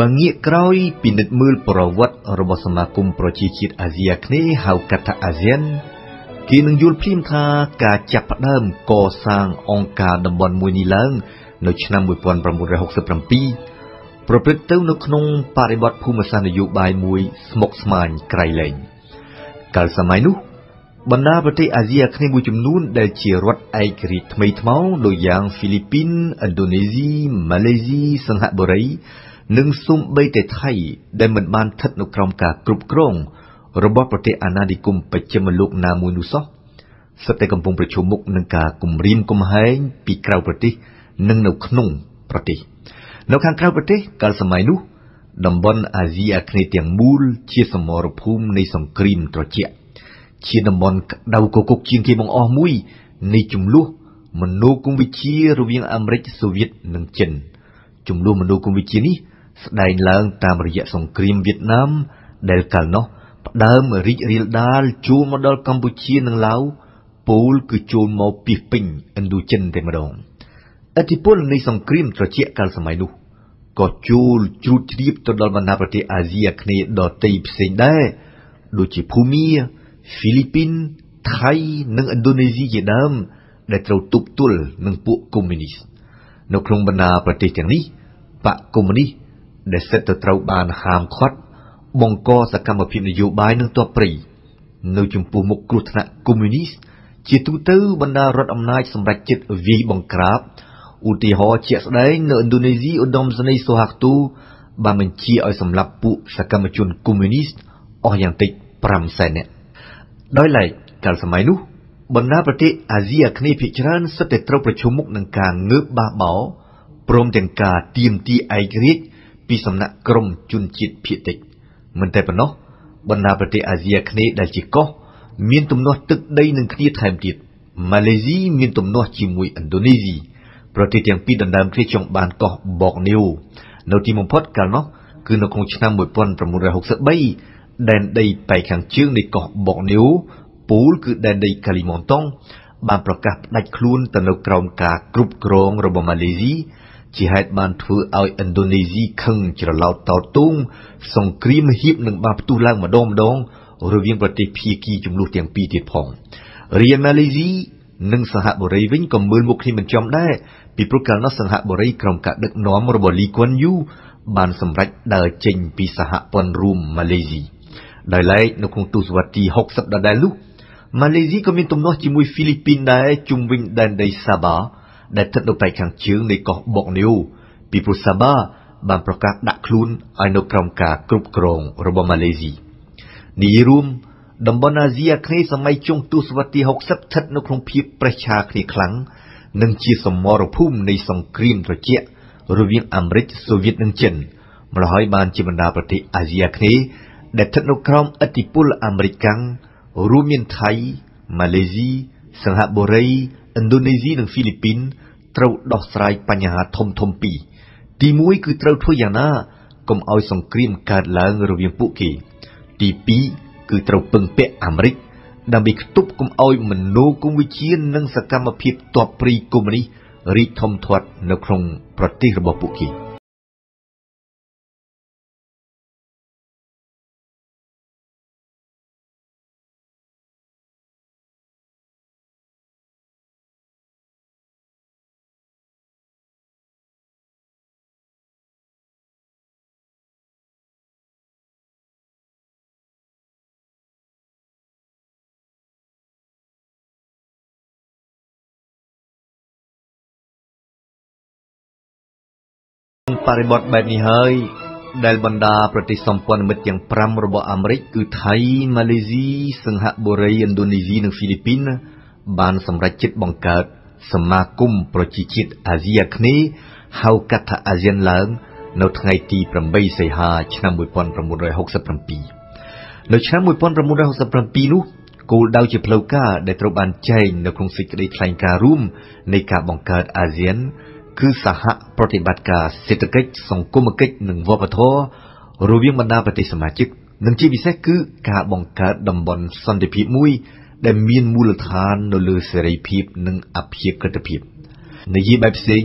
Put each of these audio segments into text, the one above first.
បើងាកក្រោយពិនិត្យមើលប្រវត្តិរបស់សមាគមប្រជាជាតិអាស៊ីអាគ្នេយ៍ហៅកាត់ថា ASEAN គេនឹងយល់ភ្លាមថាការចាប់ផ្ដើមកសាងអង្គការតំបន់មួយនេះឡើងនៅឆ្នាំ1967ប្រព្រឹត្តទៅ នៅក្នុងបរិបទភូមិសាស្ត្រនយោបាយមួយស្មុគស្មាញក្រៃលែងកាលសម័យនោះ បណ្ដាប្រទេសអាស៊ីអាគ្នេយ៍មួយចំនួន ដែលជារដ្ឋឯករាជ្យថ្មីថ្មោងដូចយ៉ាងហ្វីលីពីនឥណ្ឌូនេស៊ីម៉ាឡេស៊ីសិង្ហបុរីនិងសូម្បីតែថៃដែលមិនបានស្ថិតនៅក្រោមការគ្រប់គ្រងរបស់ប្រទេសអាណានិគមបច្ចិមលោក ណាមួយនោះសោះសិតតែកំពុងប្រឈមមុខនឹងការគំរាមកំហែងពីក្រៅប្រទេស និងនៅក្នុង ប្រទេស នៅខាងក្រៅប្រទេសកាលសម័យនោះតំបន់អាស៊ីអាគ្នេយ៍ទាំងមូល ជាសមរភូមិនៃសង្គ្រាមត្រជាក់ជា តំបន់ដៅកគុកជាងគេបង្អស់មួយ នៃចំនួនមនោគមវិជ្ជារវាងអាមេរិកសូវៀតនិងចិនចំនួនមនោគមវិជ្ជានេះស្ដែងឡើងតាមរយៈសង្គ្រាមវៀតណាមដែលកាលនោះផ្ដើមរីករាលដាលចូលមកដល់កម្ពុជានិងឡាវពូលគឺចូលមកពីពេញឥណ្ឌូចិនតែម្ដងអធិពលនៃសង្គ្រាមត្រជាក់កាលសម័យនោះក៏ចូលជ្រួតជ្រាបទៅដល់បណ្ដាប្រទេសអាស៊ីអាគ្នេយ៍ដទៃផ្សេងដែរដូចជាភូមាហ្វីលីពីនថៃនិងឥណ្ឌូនេស៊ីជាដើមដែលត្រូវទប់ទល់នឹងពួកកុម្មុយនីសនៅក្នុងបណ្ដាប្រទេសទាំងនេះបកកុម្មុយនីសដែលសិតទៅត្រូវបានហាមឃាត់ បង្កសកម្មភាពនយោបាយនឹងទ័ពព្រៃនៅចំពោះមុខគ្រោះថ្នាក់កុម្មុយនីសជាទូទៅបណ្ដារដ្ឋអំណាចសម្រេចចិត្តវាយបង្ក្រាបឧទាហរណ៍ជាក់ស្ដែងនៅឥណ្ឌូនេស៊ីឧត្តមសេនីយ៍សូហាក់ទូបានបញ្ជាឲ្យសម្លាប់ពួកសកម្មជនកុម្មុយនីសអស់យ៉ាងតិច5សែននាក់ដោយឡែកកាលសម័យនោះ បណ្ដាប្រទេសអាស៊ីអាគ្នេយ៍ភាគច្រើនសិតតែត្រូវប្រឈមមុខនឹងការងើបបះបោព្រមទាំងការទាមទារឯករាជ្យពីសំណាក់ក្រុមជនជាតិភៀតតិចមិនតែប៉ុណ្ណោះបណ្ដាប្រទេសអាស៊ីអាគ្នេយ៍ដែលជាកោះមានទំនាស់ទឹកដីនឹងគ្នាថែមទៀតម៉ាឡេស៊ីមានទំនាស់ជាមួយឥណ្ឌូនេស៊ីប្រទេសទាំងពីរដណ្ដើមគ្នាចង់បានកោះបកនីវនៅ ទីបំផុតកាលនោះគឺនៅក្នុងឆ្នាំ1963ដែនដីប៉ែកខាងជើងនៃកោះបកនីវពូលគឺដែនដីកាលីម៉ុងតុងបានប្រកាសផ្ដាច់ខ្លួនទៅនៅក្រោមការគ្រប់គ្រងរបស់ម៉ាឡេស៊ីជាហេតុបានធ្វើឲ្យឥណ្ឌូនេស៊ីខឹងច្រឡោតតោតូងសង្គ្រាមហៀបនឹងបានផ្ទុះឡើងម្ដងម្ដងរវាងប្រទេសភៀគីចំនួនទាំងពីរទៀតផងរៀលម៉ាឡេស៊ីនិងសហបុរីវិញក៏មើលមុខគ្នាមិនចំដែរពីព្រោះកាលនោះសហបុរីក្រោមការដឹកនាំរបស់លីគួនយូបានសម្រេចដើរចេញពីសហព័ន្ធរួមម៉ាឡេស៊ីដោយឡែកនៅក្នុងទសវត្សទី60ដដែលនោះម៉ាឡេស៊ីក៏មានទំនាស់ជាមួយហ្វីលីពីនដែរជុំវិញដែនដីសាបាដែលស្ថិតនៅផ្នែកខាងជើងនៃកោះបកនីវពីព្រោះសាបា បានប្រកាសដាក់ខ្លួនឲ្យនៅក្រោមការគ្រប់គ្រងរបស់ម៉ាឡេស៊ីនិយាយរួមតំបន់អាស៊ីអាគ្នេយ៍សម័យចុងទសវត្សរ៍ទី60ស្ថិតនៅក្នុងភាពប្រឆាគ្នាខ្លាំងនិងជាសមរភូមិនៃសង្គ្រាមត្រជាក់រវាងអាមេរិកសូវៀតនិងចិនម្ល៉េះហើយបាន ជាបណ្ដាប្រទេសអាស៊ីអាគ្នេយ៍ដែលស្ថិតនៅក្រោមឥទ្ធិពលអាមេរិកកាំងរួមមានថៃម៉ាឡេស៊ីសិង្ហបុរីឥណ្ឌូនេស៊ីនិងហ្វីលីពីនត្រូវដោះស្រាយបញ្ហាធំធំពីរទីមួយគឺត្រូវធ្វើយ៉ាងណាកុំឲ្យសង្គ្រាមកើតឡើងរវាងពួកគេទីពីរគឺត្រូវពឹងពាក់អាមេរិកដើម្បីខ្ទប់កុំឲ្យមនោគមវិជ្ជានិងសកម្មភាពទ័ពព្រីកុម្មុយនីសរីកធំធាត់នៅក្នុងប្រទេសរបស់ពួកគេ។បរិបទបែបនេះហើយ ដែលបណ្ដាប្រទេសសម្ព័ន្ធមិត្តទាំង5របស់អាមេរិក គឺថៃម៉ាឡេស៊ីសិង្ហបុរីឥណ្ឌូនេស៊ីនិងហ្វីលីពីន បានសម្រេចចិត្តបង្កើត សមាគមប្រជាជាតិអាស៊ីអាគ្នេយ៍ហៅកាត់ថាអាស៊ានឡើង នៅថ្ងៃទី8សីហាឆ្នាំ1967នៅឆ្នាំ1967នោះគោលដៅជាផ្លូវការដែលត្រូវបានចែងនៅក្នុងសេចក្តីថ្លែងការណ៍រួមនៃការបង្កើតអាស៊ានគឺសហប្រតិបត្តិការសេដ្ឋកិច្ចសង្គមគិច្ចនិងវប្បធម៌រវាងបណ្ដាប្រទេសសមាជិក និងជាពិសេសគឺការបង្កើតតំបន់សន្តិភាពមួយដែល មានមូលដ្ឋាន នៅលើសេរីភាពនិងអភិក្រិតភាពនិយាយបែបផ្សេង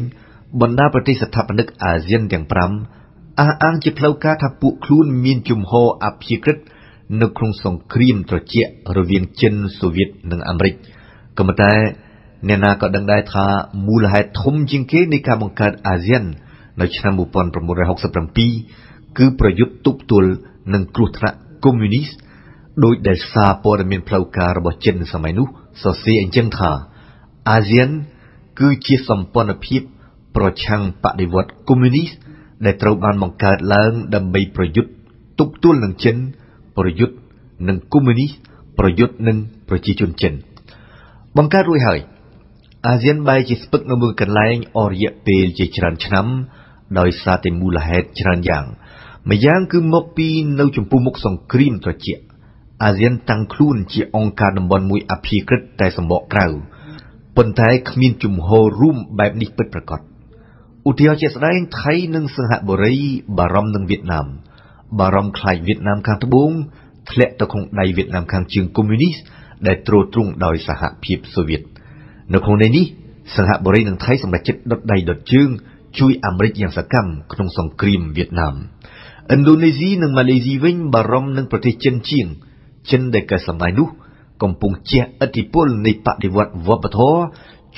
បណ្ដាប្រទេសស្ថាបនិកអាស៊ាន ទាំង5អះអាងជាផ្លូវការថាពួកខ្លួនមានជំហរអភិក្រិត នៅក្នុងសង្គ្រាមត្រជាក់រវាងចិនសូវៀតនិងអាមេរិកក៏ប៉ុន្តែអ្នកណាក៏ដឹងដែរថាមូលហេតុធំជាងគេនៃការបង្កើតអាស៊ាននៅឆ្នាំ1967គឺប្រយុទ្ធទប់ទល់នឹងគ្រោះថ្នាក់កុម្មុយនីសដោយដែលសារព័ត៌មានផ្លូវការរបស់ចិនសម័យនោះសរសេរអញ្ចឹងថាអាស៊ានគឺជាសម្ព័ន្ធភាពប្រឆាំងបដិវត្តកុម្មុយនីសដែលត្រូវបានបង្កើតឡើងដើម្បីប្រយុទ្ធទប់ទល់នឹងចិនប្រយុទ្ធនឹងកុម្មុយនីសប្រយុទ្ធនឹងប្រជាជនចិនបង្កើតរួចហើយអាស៊ានបែរជាស្ពឹកនៅមួយកន្លែងអររយៈពេលជាច្រើនឆ្នាំ ដោយសារតែមូលហេតុច្រើនយ៉ាងម្យ៉ាងគឺមកពីនៅចំពោះមុខសង្គ្រាមត្រជាក់អាស៊ានតាំងខ្លួនជាអង្គការតំបន់មួយអភិក្រិតតែសម្បកក្រៅប៉ុន្តែគ្មាន ជំហររួមបែបនេះពិតប្រាកដឧទាហរណ៍ជាក់ស្ដែងថៃនិងសិង្ហបុរី បារម្ភនឹងវៀតណាមបារម្ភខ្លាចវៀតណាមខាងត្បូង ធ្លាក់ទៅក្នុងដៃវៀតណាមខាងជើងកុម្មុយនីសដែលទ្រទ្រង់ដោយសហភាពសូវៀត។នៅក្នុងនេះសិង្ហបុរីនិងថៃសម្រេចចិត្តដុតដៃដុតជើងជួយអាមេរិកយ៉ាងសកម្មក្នុងសង្គ្រាមវៀតណាមឥណ្ឌូនេស៊ីនិងម៉ាឡេស៊ីវិញបារម្ភនឹងប្រទេសចិនជាងចិនដែលកាលសម័យនោះកំពុងជះឥទ្ធិពលនៃបដិវត្តវប្បធម៌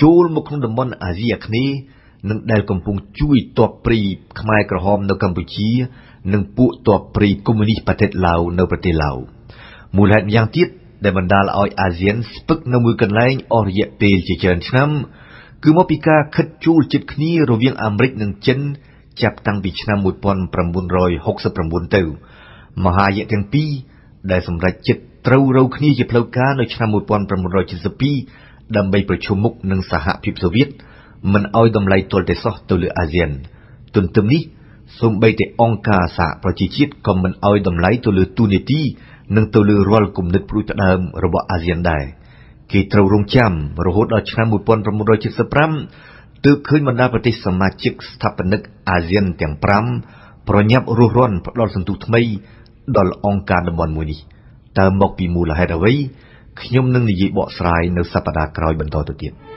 ចូលមកក្នុងតំបន់អាស៊ីអាគ្នេយ៍និងដែលកំពុងជួយតបព្រី ខ្មែរក្រហមនៅកម្ពុជា និងពួកតបព្រីកុម្មុយនីសប្រទេសឡាវនៅប្រទេសឡាវមូលហេតុយ៉ាងទៀតដែលបណ្ដាលឲ្យអាស៊ានស្ពឹកនៅមួយកន្លែងអស់រយៈពេលជាច្រើនឆ្នាំគឺមកពីការខិតជួលជិតគ្នារវាងអាមេរិក និង ចិន ចាប់តាំងពីឆ្នាំ1969ទៅ មហាយៈទាំងពីរដែលសម្រេចចិត្តត្រូវរូវគ្នាជាផ្លូវការនៅឆ្នាំ1972ដើម្បីប្រឈមមុខនឹងសហភាពសូវៀតមិនឲ្យតម្លៃទាល់តែសោះទៅលើអាស៊ាន ទន្ទឹមនេះសូម្បីតែអង្គការសហប្រជាជាតិក៏មិនឲ្យតម្លៃទៅលើទូនីតិនិងទៅលើរាល់គំនិតផ្ដួចផ្ដើមរបស់អាស៊ានដែរគេត្រូវរងចាំរហូតដល់ឆ្នាំ1975ទើបឃើញបណ្ដាប្រទេសសមាជិកស្ថាបនិកអាស៊ានទាំង5ប្រញាប់រស់រន់ផ្ដល់សន្ទុះថ្មី ដល់អង្គការតំបន់មួយនេះតើមក ពីមូលហេតុអ្វីខ្ញុំនឹងនិយាយបកស្រាយនៅសប្តាហ៍ក្រោយបន្តទៅទៀត។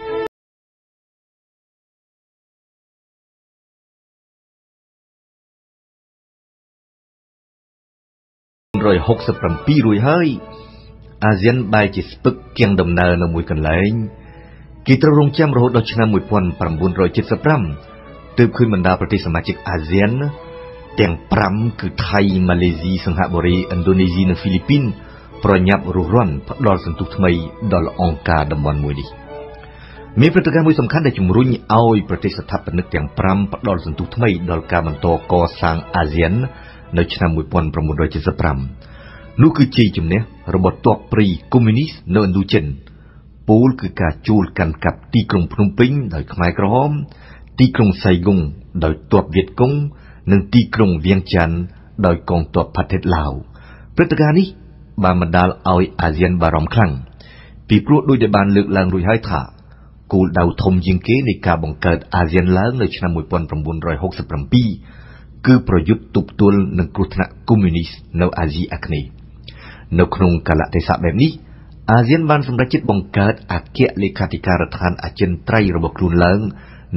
1967រួចហើយអាស៊ានបែរជាស្ពឹកគៀងដំណើរនៅមួយកន្លែងគេត្រូវរងចាំរហូតដល់ឆ្នាំ1975ទើបឃើញបណ្ដាប្រទេសសមាជិកអាស៊ានទាំង5គឺថៃម៉ាឡេស៊ីសិង្ហបុរីឥណ្ឌូនេស៊ីនិងហ្វីលីពីនប្រញាប់រុះរាន់ផ្ដល់សន្ទុះថ្មី ដល់អង្គការតំបន់មួយនេះមានព្រឹត្តិការណ៍មួយសំខាន់ដែលជំរុញឲ្យប្រទេសស្ថាបនិកទាំង5ផ្ដល់សន្ទុះថ្មីដល់ការបន្តកសាងអាស៊ាននៅឆ្នាំ1975នោះគឺជ័យជំនះរបស់ទ័ពព្រីកុម្មុយនីសនៅឥណ្ឌូចិនពូលគឺការជួលកាន់កាប់ទីក្រុងភ្នំពេញដោយខ្មែរក្រហមទីក្រុងសៃគង្គដោយទ័ពវៀតកុង និងទីក្រុងវៀងច័ន្ទដោយកងទ័ពផាថេតឡាវព្រឹត្តិការណ៍នេះបានបណ្ដាលឲ្យអាស៊ានបារម្ភខ្លាំងពីព្រោះដូចដែលបានលើកឡើងរួចហើយថាគោលដៅធំជាងគេនៃការបង្កើតអាស៊ានឡើងនៅឆ្នាំ1967គឺប្រយុទ្ធទប់ទល់នឹងគ្រោះថ្នាក់កុម្មុយនីសនៅអាស៊ីអាគ្នេយ៍នៅក្នុងកលៈទេសៈបែបនេះ អាស៊ានបានសម្រេចចិត្តបង្កើតអគ្គលេខាធិការដ្ឋានអចិន្ត្រៃយ៍របស់ខ្លួនឡើង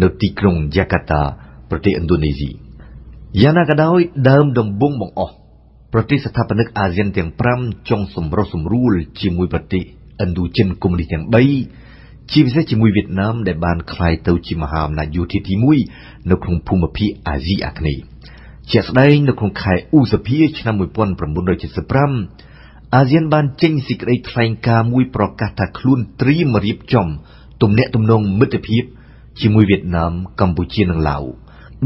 នៅទីក្រុងយ៉ាកាតាប្រទេសឥណ្ឌូនេស៊ីយ៉ាងណាក៏ដោយដើម ដំបងបង្អស់ប្រទេសស្ថាបនិកអាស៊ានទាំង5ចង់សម្រុះសម្រួលជាមួយប្រទេសឥណ្ឌូចិនកុម្មុយនីសទាំង3ជាពិសេសជាមួយវៀតណាម ដែលបានក្លាយទៅ ជាមហាអំណាចយោធាទី1នៅក្នុងភូមិភាគអាស៊ីអាគ្នេយ៍ជាស្ដែងនៅក្នុងខែឧសភាឆ្នាំ1975អាស៊ានបានចេញសេចក្តីថ្លែងការណ៍មួយប្រកាសថាខ្លួនត្រៀមរៀបចំ ទំនាក់ទំនងមិត្តភាពជាមួយវៀតណាមកម្ពុជានិងឡាវ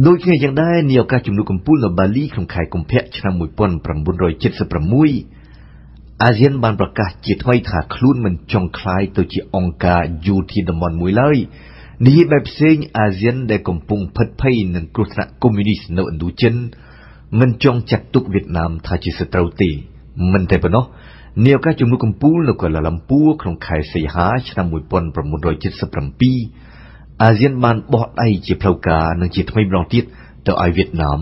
ដូចគ្នាយ៉ាងដែរនាឱកាសជំនួបកំពូលនៅបាលីក្នុងខែកុម្ភៈឆ្នាំ1976អាស៊ានបានប្រកាសជាថ្មីថាខ្លួនមិនចង់ក្លាយទៅជាអង្គការយោធាតំបន់មួយឡើយនិយាយបែបផ្សេងអាស៊ានដែលកំពុងផិតភ័យនឹងគ្រោះថ្នាក់កុម្មុយនីសនៅឥណ្ឌូចិនមិនចង់ចាត់ទុកវៀតណាម ថាជាសត្រូវទេមិនតែប៉ុណ្ណោះនាយកការជំនួយកម្ពុជានៅកូឡាឡឹមពួរក្នុងខែសីហាឆ្នាំ1977អាស៊ានបានបោះដៃជាផ្លូវការនិងជាថ្មីម្ដងទៀតទៅឲ្យវៀតណាម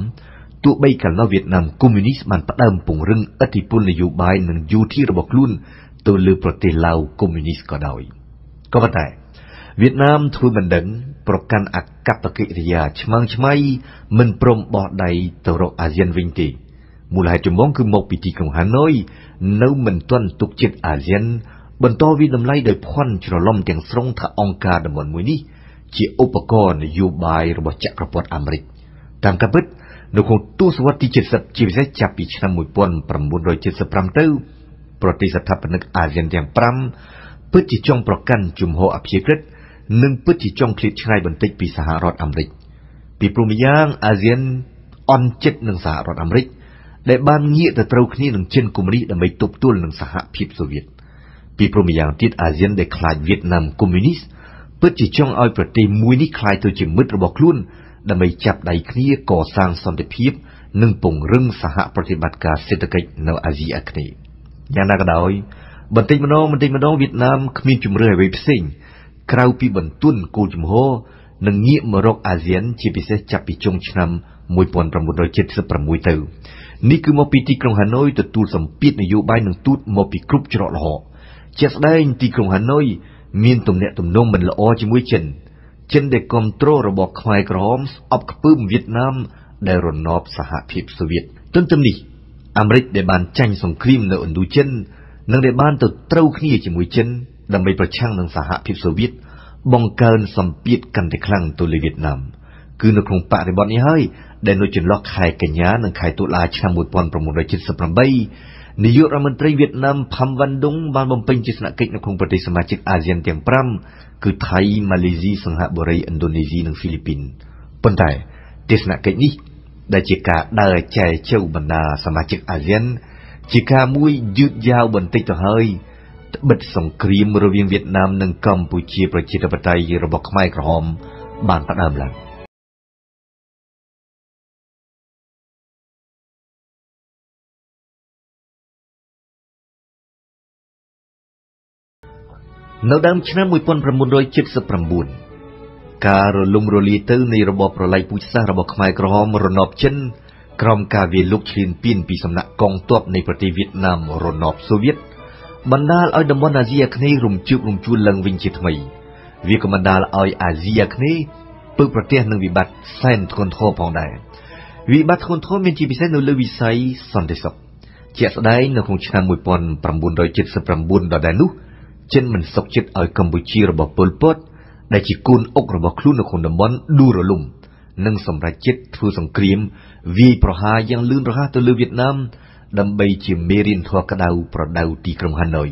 ទោះបីកាលនោះវៀតណាមកុម្មុយនីសបានផ្ដើមពង្រឹងឥទ្ធិពលនយោបាយនិងយោធារបស់ខ្លួនទៅលើប្រទេសឡាវកុម្មុយនីសក៏ដោយក៏ប៉ុន្តែវៀតណាមធ្វើមិនដឹងប្រកាន់អកប្បកិរិយាឆ្មាំងឆ្មៃមិនព្រមបោះដៃទៅរកអាស៊ានវិញទេមូលហេតុចម្បងគឺមកពីទីក្រុងហាណូយនៅមិនទាន់ទុកចិត្តអាស៊ាន បន្តវិតម្លៃដោយភ័ន្តច្រឡំទាំងស្រុងថាអង្គការតំបន់មួយនេះជាឧបករណ៍នយោបាយរបស់ចក្រពត្តិអាមេរិកតាមការពិតនៅក្នុងទសវត្សរ៍ទី70ជាពិសេសចាប់ពីឆ្នាំ1975ទៅ ប្រទេសស្ថាបនិកអាស៊ានទាំង5ពិតជាចង់ប្រកាន់ជំហរអភិក្រិតនឹងពិតជាចង់ឃ្លាតឆ្ងាយបន្តិចពីសហរដ្ឋអាមេរិកពីព្រមយ៉ាងអាស៊ានអន់ចិត្តនឹងសហរដ្ឋអាមេរិកដែលបានងាកទៅត្រូវគ្នានឹងចិនគូមនីដើម្បីទប់ទល់នឹងសហភាពសូវៀតពីព្រមយ៉ាងទៀតអាស៊ានដែលខ្លាចវៀតណាមគូមនីសពិតជាចង់ឲ្យប្រទេសមួយនេះខ្លាយទៅជាមិត្តរបស់ខ្លួនដើម្បីចាប់ដៃគ្នាកសាងសន្តិភាព និងពង្រឹងសហប្រតិបត្តិការសេដ្ឋកិច្ចនៅ អាស៊ីអាគ្នេយ៍យ៉ាងណាក៏ដោយ បន្តិចម្ដងបន្តិចម្ដងវៀតណាមគ្មានជំរឿនអ្វីផ្សេងទេក្រៅពីបន្ទន់គោលជំហរនឹងងាកមករកអាស៊ានជាពិសេសចាប់ពីចុងឆ្នាំ1976ទៅនេះគឺមកពីទីក្រុងហាណូយទទួលសម្ពាធនយោបាយនិងទូតមកពីគ្រប់ច្រកល្ហកជាក់ស្ដែងទីក្រុងហាណូយមានទំនាក់ទំនងមិនល្អជាមួយចិន ចិនដែលគ្រប់គ្រងរបស់ខ្មែរក្រហមស្អប់ខ្ពើមវៀតណាមដែលរណបសហភាពសូវៀតទន្ទឹមនេះអាមេរិកដែលបានចាញ់សង្គ្រាមនៅឥណ្ឌូចិននិងដែលបានទៅត្រូវគ្នាជាមួយចិនដើម្បីប្រឆាំងនឹងសហភាពសូវៀតបង្កើនសម្ពាធកាន់តែខ្លាំងទៅលើវៀតណាមគឺនៅក្នុងបរិបទនេះហើយដែលនៅចន្លោះខែកញ្ញានិងខែតុលាឆ្នាំ1978នាយករដ្ឋមន្ត្រីវៀតណាមផាំវ៉ាន់ដុងបានបំពេញជាស្នាក់កិច្ចនៅក្នុងប្រទេសសមាជិកអាស៊ានទាំង5គឺថៃម៉ាឡេស៊ីសិង្ហបុរីឥណ្ឌូនេស៊ីនិងហ្វីលីពីនប៉ុន្តែទស្សនកិច្ចនេះដែលជាការដើរចែកជូវបណ្ដាសមាជិកអាស៊ាន ជាការមួយយឺតយ៉ាវបន្តិចទៅហើយត្បិតសង្គ្រាមរវាងវៀតណាមនិងកម្ពុជា ប្រជាធិបតេយ្យរបស់ខ្មែរក្រហមបានផ្ដើមឡើង។នៅដើមឆ្នាំ1979ការរលំរលាយទៅនៃរបបប្រល័យពូជសាសន៍របស់ខ្មែរក្រហមរណបចិនក្រោមការវាយលុកឈ្លានពានពីសំណាក់កងទ័ពនៃប្រទេសវៀតណាមរណបសូវៀតបណ្ដាលឲ្យតំបន់អាស៊ីអាគ្នេយ៍រំជើបរំជួលឡើងវិញជាថ្មីវាក៏បណ្ដាលឲ្យអាស៊ីអាគ្នេយ៍ពឹកប្រទះនឹងវិបត្តិសែនធ្ងន់ធ្ងរផងដែរវិបត្តិធ្ងន់ធ្ងរមានជាពិសេសនៅលើវិស័យសន្តិសុខជាក់ស្ដែងនៅក្នុងឆ្នាំ1979ដដែលនោះចិនមិនសុខចិត្តឲ្យកម្ពុជារបស់ប៉ុលពតដែលជាគូនអុករបស់ខ្លួននៅក្នុងតំបន់ដួលរលំនិងសម្រេចចិត្តធ្វើសង្គ្រាម វាយប្រហារយ៉ាងលឿនរហ័សទៅលើវៀតណាមដើម្បីជាមេរៀនធម៌ក្តៅប្រដៅទីក្រុងហាណូយ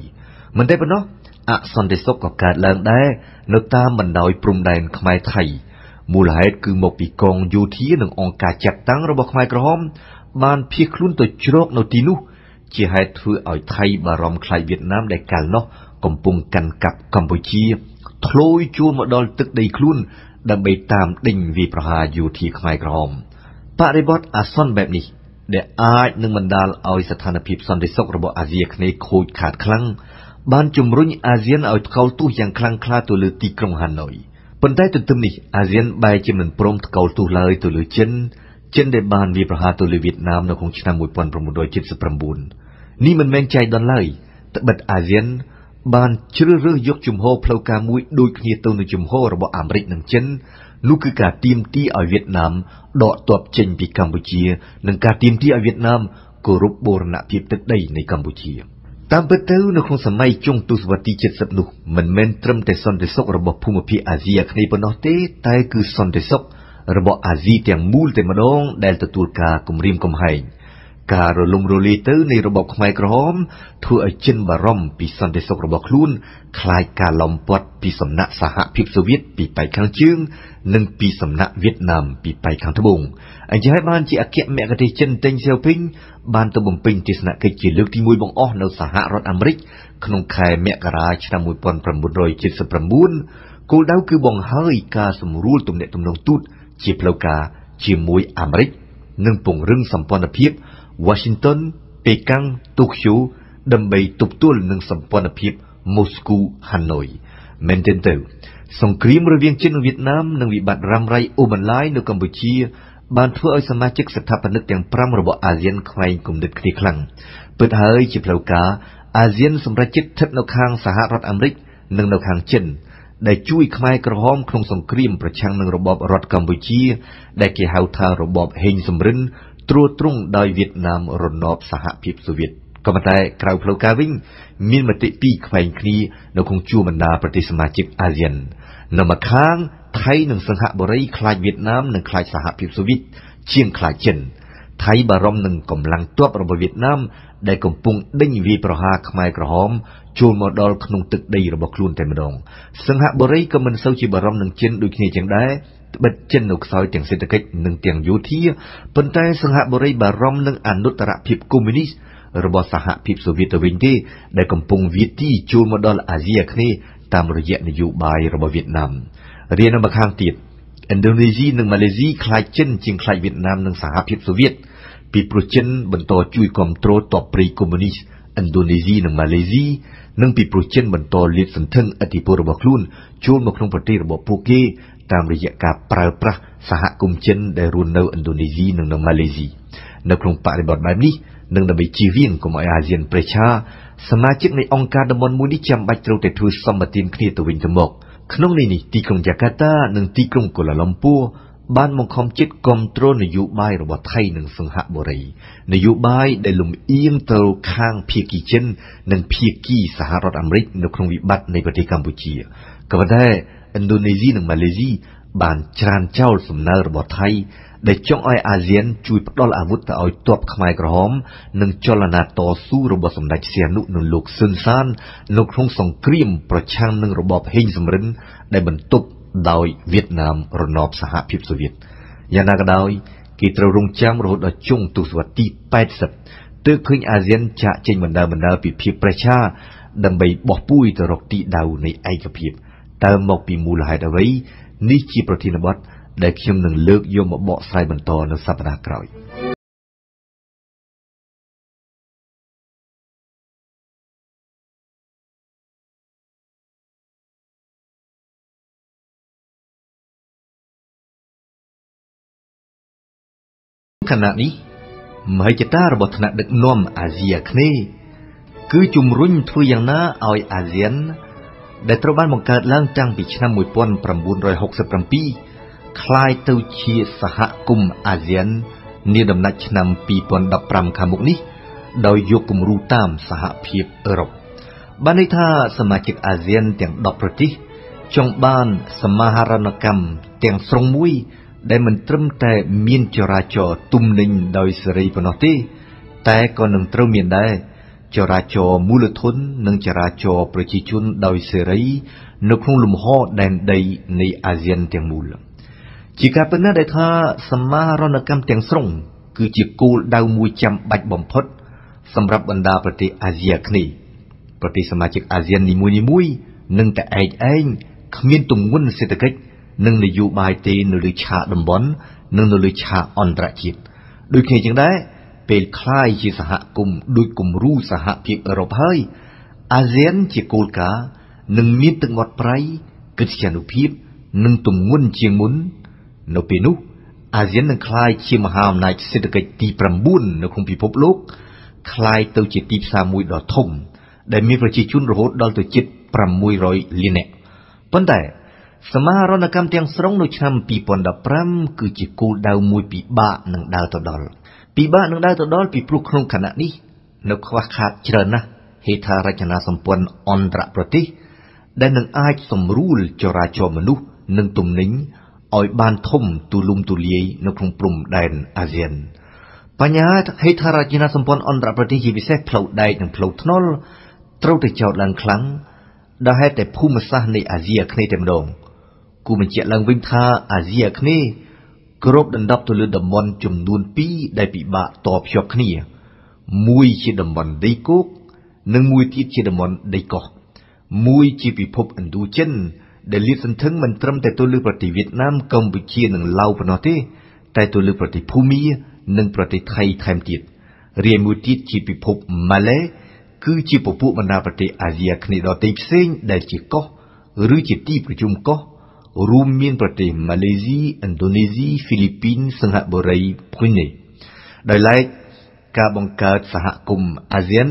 មិនតែប៉ុណ្ណោះអសន្តិសុខក៏កើតឡើងដែរនៅតាមបណ្ដោយព្រំដែនខ្មែរថៃ មូលហេតុគឺមកពីកងយោធានិងអង្គការចាត់តាំងរបស់ខ្មែរក្រហមបានភៀសខ្លួនទៅជ្រកនៅទីនោះ ជាហេតុធ្វើឲ្យថៃបារម្ភខ្លាចវៀតណាមដែលកាលនោះកំពុងកាន់កាប់កម្ពុជា ធ្លោយជួលមកដល់ទឹកដីខ្លួនដើម្បីតាមដេញវាយប្រហារយោធាខ្មែរក្រហមបរិបទអាសន្នបែបនេះដែលអាចនឹងបណ្ដាលឲ្យស្ថានភាព សន្តិសុខរបស់អាស៊ីអាគ្នេយ៍ខូច ខាតខ្លាំងបានជំរុញអាស៊ានឲ្យថ្កោលទោសយ៉ាងខ្លាំងក្លាទៅលើទីក្រុងហាណូយប៉ុន្តែទន្ទឹមនេះអាស៊ានបែរជាមិនព្រមថ្កោលទោសឡើយទៅលើចិនចិនដែលបានវាប្រហារទៅលើវៀតណាមនៅក្នុងឆ្នាំ1979នេះមិនមែនចៃដន្យឡើយត្បិតអាស៊ាន បានជ្រើសរើសយកជំហរផ្លូវការមួយដូចគ្នាទៅនឹងជំហររបស់អាមេរិកនិងចិននោះគឺការទាមទារឲ្យវៀតណាមដកទ័ពចេញពីកម្ពុជានិងការទាមទារឲ្យវៀតណាមគោរពបូរណភាពទឹកដីនៃកម្ពុជាតាមពិតទៅនៅក្នុងសម័យចុងទសវត្សទី70នោះមិនមែនត្រឹមតែសន្តិសុខរបស់ភូមិភាគអាស៊ីអាគ្នេយ៍ប៉ុណ្ណោះទេ តែគឺសន្តិសុខរបស់អាស៊ីទាំងមូលតែម្ដងដែលទទួលការគំរាមកំហែង។ការរលំរលាយទៅនៃរបបខ្មែរក្រហមធ្វើឲ្យចិនបារម្ភពីសន្តិសុខរបស់ខ្លួនคล้ายការឡំព័ទ្ធពីសំណាក់សហភាពសូវៀតពីប៉ែកខាងជើង និងពីសំណាក់វៀតណាមពីប៉ែកខាងត្បូងអញ្ចឹងហើយបានជាអគ្គមគ្គទេសចិនតេងសៀវភីងបានទៅបំពេញទស្សនកិច្ចជាលើកទី1បង្អស់នៅសហរដ្ឋអាមេរិកក្នុងខែមករាឆ្នាំ1979គោលដៅគឺបង្ហើយការសម្រួលទំនាក់ទំនងទូតជាផ្លូវការជាមួយអាមេរិក និងពង្រឹងសម្ព័ន្ធភាព Washington ប៉េកាំងទូខ្យូដើម្បីទប់ទល់នឹងសម្ព័ន្ធភាពម៉ូស្គូហាណូយមែនទែនទៅសង្គ្រាមរវាងចិននិងវៀតណាមនិងវិបត្តិរ៉ាំរ៉ៃអូបន្លាយនៅកម្ពុជាបានធ្វើឲ្យសមាជិកស្ថាបនិកទាំង5របស់អាស៊ានខ្វែងគំនិតគ្នាខ្លាំងពិតហើយជាផ្លូវការអាស៊ានសម្រេចចិត្តស្ថិតនៅខាងសហរដ្ឋអាមេរិកនិងនៅខាងចិន ដែលជួយខ្មែរក្រហមក្នុងសង្គ្រាមប្រឆាំងនឹងរបបរដ្ឋកម្ពុជា ដែលគេហៅថារបបហេងសំរិនត្រួតត្រងដោយវៀតណាមរណបសហភាពសូវៀតក៏ប៉ុន្តែក្រៅផ្លូវការវិញមានមតិពីរខ្វែងគ្នានៅក្នុងជួរបណ្ដាប្រទេសសមាជិកអាស៊ាននៅម្ខាងថៃនិងសង្ហបុរីខ្លាចវៀតណាមនិងខ្លាចសហភាពសូវៀតជាងខ្លាចចិន ថៃបារម្ភនឹងកម្លាំងទ័ពរបស់វៀតណាម ដែលកំពុង ដេញវាយប្រហារខ្មែរក្រហមចូលមកដល់ក្នុងទឹកដីរបស់ខ្លួនតែម្ដងសង្ហបុរីក៏មិនសូវជាបារម្ភនឹងចិនដូចគ្នាចឹងដែរត្បិតចិននៅខ្សោយទាំងសេដ្ឋកិច្ចនិងទាំងយោធាប៉ុន្តែសង្ហបុរីបារម្ភនឹងអនុត្តរភាពកុម្មុយនីស្តរបស់សហភាពសូវៀតទៅវិញទេ ដែលកំពុងវាទីចូលមកដល់អាស៊ីអាគ្នេយ៍តាមរយៈនយោបាយរបស់វៀតណាមរៀននៅម្ខាងទៀតឥណ្ឌូនេស៊ីនិងម៉ាឡេស៊ីខ្លាចចិន ជាងខ្លាចវៀតណាមនិងសហភាពសូវៀតពីព្រោះចិនបន្តជួយគ្រប់គ្រងតបព្រៃកុម្មុយនីស្តឥណ្ឌូនេស៊ីនិងម៉ាឡេស៊ីនិងពីព្រោះចិនបន្តលាតសន្ធឹងឥទ្ធិពលរបស់ខ្លួនចូលមកក្នុងប្រទេសរបស់ពួកគេតាមរយៈការប្រើប្រាស់សហគមន៍ចិនដែលរស់នៅឥណ្ឌូនេស៊ីនិងនៅម៉ាឡេស៊ីនៅក្នុងបរិបទបែបនេះនិងដើម្បីជៀសវាងកុំឲ្យអាស៊ានប្រឆាសមាជិកនៃអង្គការតំបន់មួយនេះចាំបាច់ត្រូវតែធ្វើសម្បទានគ្នាទៅវិញទៅមកក្នុងនេះនេះទីក្រុងយ៉ាកាតានិងទីក្រុងកូឡាឡុំពួរបានបង្ខំចិត្តគ្រប់គ្រងនយោបាយរបស់ថៃនិងសង្ហបុរីនយោបាយដែលលំអៀងទៅខាងភៀកីចិន និងភៀកីសហរដ្ឋអាមេរិកនៅក្នុងវិបត្តិនៃប្រទេសកម្ពុជាក៏ប៉ុន្តែឥណ្ឌូនេស៊ីនិងម៉ាឡេស៊ីបានច្រានចោលសំណើរបស់ថៃដែលចង់ឲ្យអាស៊ានជួយផ្ដល់អាវុធទៅឲ្យទ័ពខ្មែរក្រហមនិងចលនាតស៊ូរបស់សម្ដេចសៀនុនិងលោកស៊ុនសាននៅក្នុងសង្គ្រាមប្រឆាំងនឹងរបបហេងសំរិនដែលបន្ទប់ដោយវៀតណាមរណបសហភាពសូវៀតយ៉ាងណាក៏ដោយគេត្រូវរងចាំរហូតដល់ចុងទសវត្សរ៍ទី80ទើបឃើញអាស៊ានចាក់ចេញបណ្ដើបណ្ដើពីភាពប្រឆាដើម្បីបោះពួយទៅរកទីដៅនៃឯកភាព។តើមកពីមូលហេតុអ្វីនេះជាប្រធានបទដែលខ្ញុំនឹងលើកយកមកបកស្រាយបន្តនៅសប្តាហ៍ក្រោយ។ខណៈនេះមហិច្ឆតារបស់ថ្នាក់ដឹកនាំ អាស៊ីអាគ្នេយ៍គឺជំរុញធ្វើយ៉ាងណាឲ្យអាស៊ានដែលត្រូវបានបង្កើតឡើងតាំងពីឆ្នាំ1967คล้ายទៅជាសហគមន៍អាស៊ាននាដំណាច់ឆ្នាំ2015ខាងមុខនេះដោយយកគំរូតាមសហភាពអឺរ៉ុបបានន័យថាសមាជិកអាស៊ានទាំង10ប្រទេសចង់បានសមាហរណកម្មទាំងស្រុងមួយ ដែលមិនត្រឹមតែមានចរាចរណ៍ទំនិញដោយសេរីប៉ុណ្ណោះទេតែក៏នឹងត្រូវមានដែរចរាចរមូលធននិងចរាចរប្រជាជនដោយសេរី នៅក្នុងលំហដែនដីនៃអាស៊ានទាំងមូលជាការពិតណាស់ដែលថាសមាហរណកម្មទាំងស្រុងគឺជាគោលដៅមួយចាំបាច់បំផុត សម្រាប់បណ្ដាប្រទេសអាស៊ីអាគ្នេយ៍ប្រទេសសមាជិកអាស៊ាននីមួយៗនឹងតែឯកឯងគ្មានទម្ងន់សេដ្ឋកិច្ចនិងនយោបាយទេនៅលើឆាកតំបន់និងនៅលើឆាកអន្តរជាតិដូចគ្នាជាងដែរពេលคล้ายជាសហគមន៍ដូចគំរូសហភាពអឺរ៉ុបហើយអាស៊ានជាគោលការណ៍នឹងមានទឹកមាត់ប្រៃកិត្យានុភាពនិងទម្ងន់ជាងមុន នៅពេលនោះអាស៊ាននឹងคล้ายជាមហាអំណាចសេដ្ឋកិច្ចទី9នៅក្នុងពិភពលោកคล้ายទៅជាទីផ្សារមួយដ៏ធំ ដែលមានប្រជាជនរហូតដល់ទៅជិត600លាននាក់ប៉ុន្តែសមារណកម្មទាំងស្រុងនៅឆ្នាំ2015គឺជាគោលដៅមួយពិបាកនឹងដើរទៅដល់ពិបាកនឹងដើរទៅដល់ពីព្រោះក្នុងខណៈនេះនៅ ខ្វះខាតច្រើនណាស់ហេដ្ឋារចនាសម្ព័ន្ធអន្តរប្រទេសដែលនឹងអាចសម្រួលចរាចរណ៍មនុស្សនិងទំនិញឲ្យបានធំទូលំទូលាយ នៅក្នុងព្រំដែនអាស៊ាន បញ្ហាហេដ្ឋារចនាសម្ព័ន្ធអន្តរប្រទេសជាពិសេសផ្លូវដែកនិងផ្លូវថ្នល់ត្រូវតែចោទឡើងខ្លាំងដែលហេតុតែភូមិសាស្ត្រនៃ អាស៊ីអាគ្នេយ៍តែម្ដងគូបញ្ជាក់ឡើងវិញថាអាស៊ីអាគ្នេយ៍គ្របដណ្ដប់ទៅលើតំបន់ចំនួន2ដែលពិបាកតភ្ជាប់គ្នាមួយជាតំបន់ដីគោក និងមួយទៀតជាតំបន់ដីកោះមួយជាពិភពឥណ្ឌូចិនដែលលាតសន្ធឹងមិនត្រឹមតែទៅលើប្រទេសវៀតណាមកម្ពុជានិងឡាវប៉ុណ្ណោះទេ តែទៅលើប្រទេសភូមានិងប្រទេសថៃថែមទៀតរាយមួយទៀតជាពិភពម៉ាឡេគឺជាពពួកបណ្ដាប្រទេសអាស៊ីអាគ្នេយ៍ដទៃផ្សេងដែលជាកោះឬជាទីប្រជុំកោះរួមមានប្រទេសម៉ាឡេស៊ីឥណ្ឌូនេស៊ីហ្វីលីពីនសិង្ហបុរីព្រុយណេដោយឡែកការបង្កើតសហគមន៍អាស៊ាន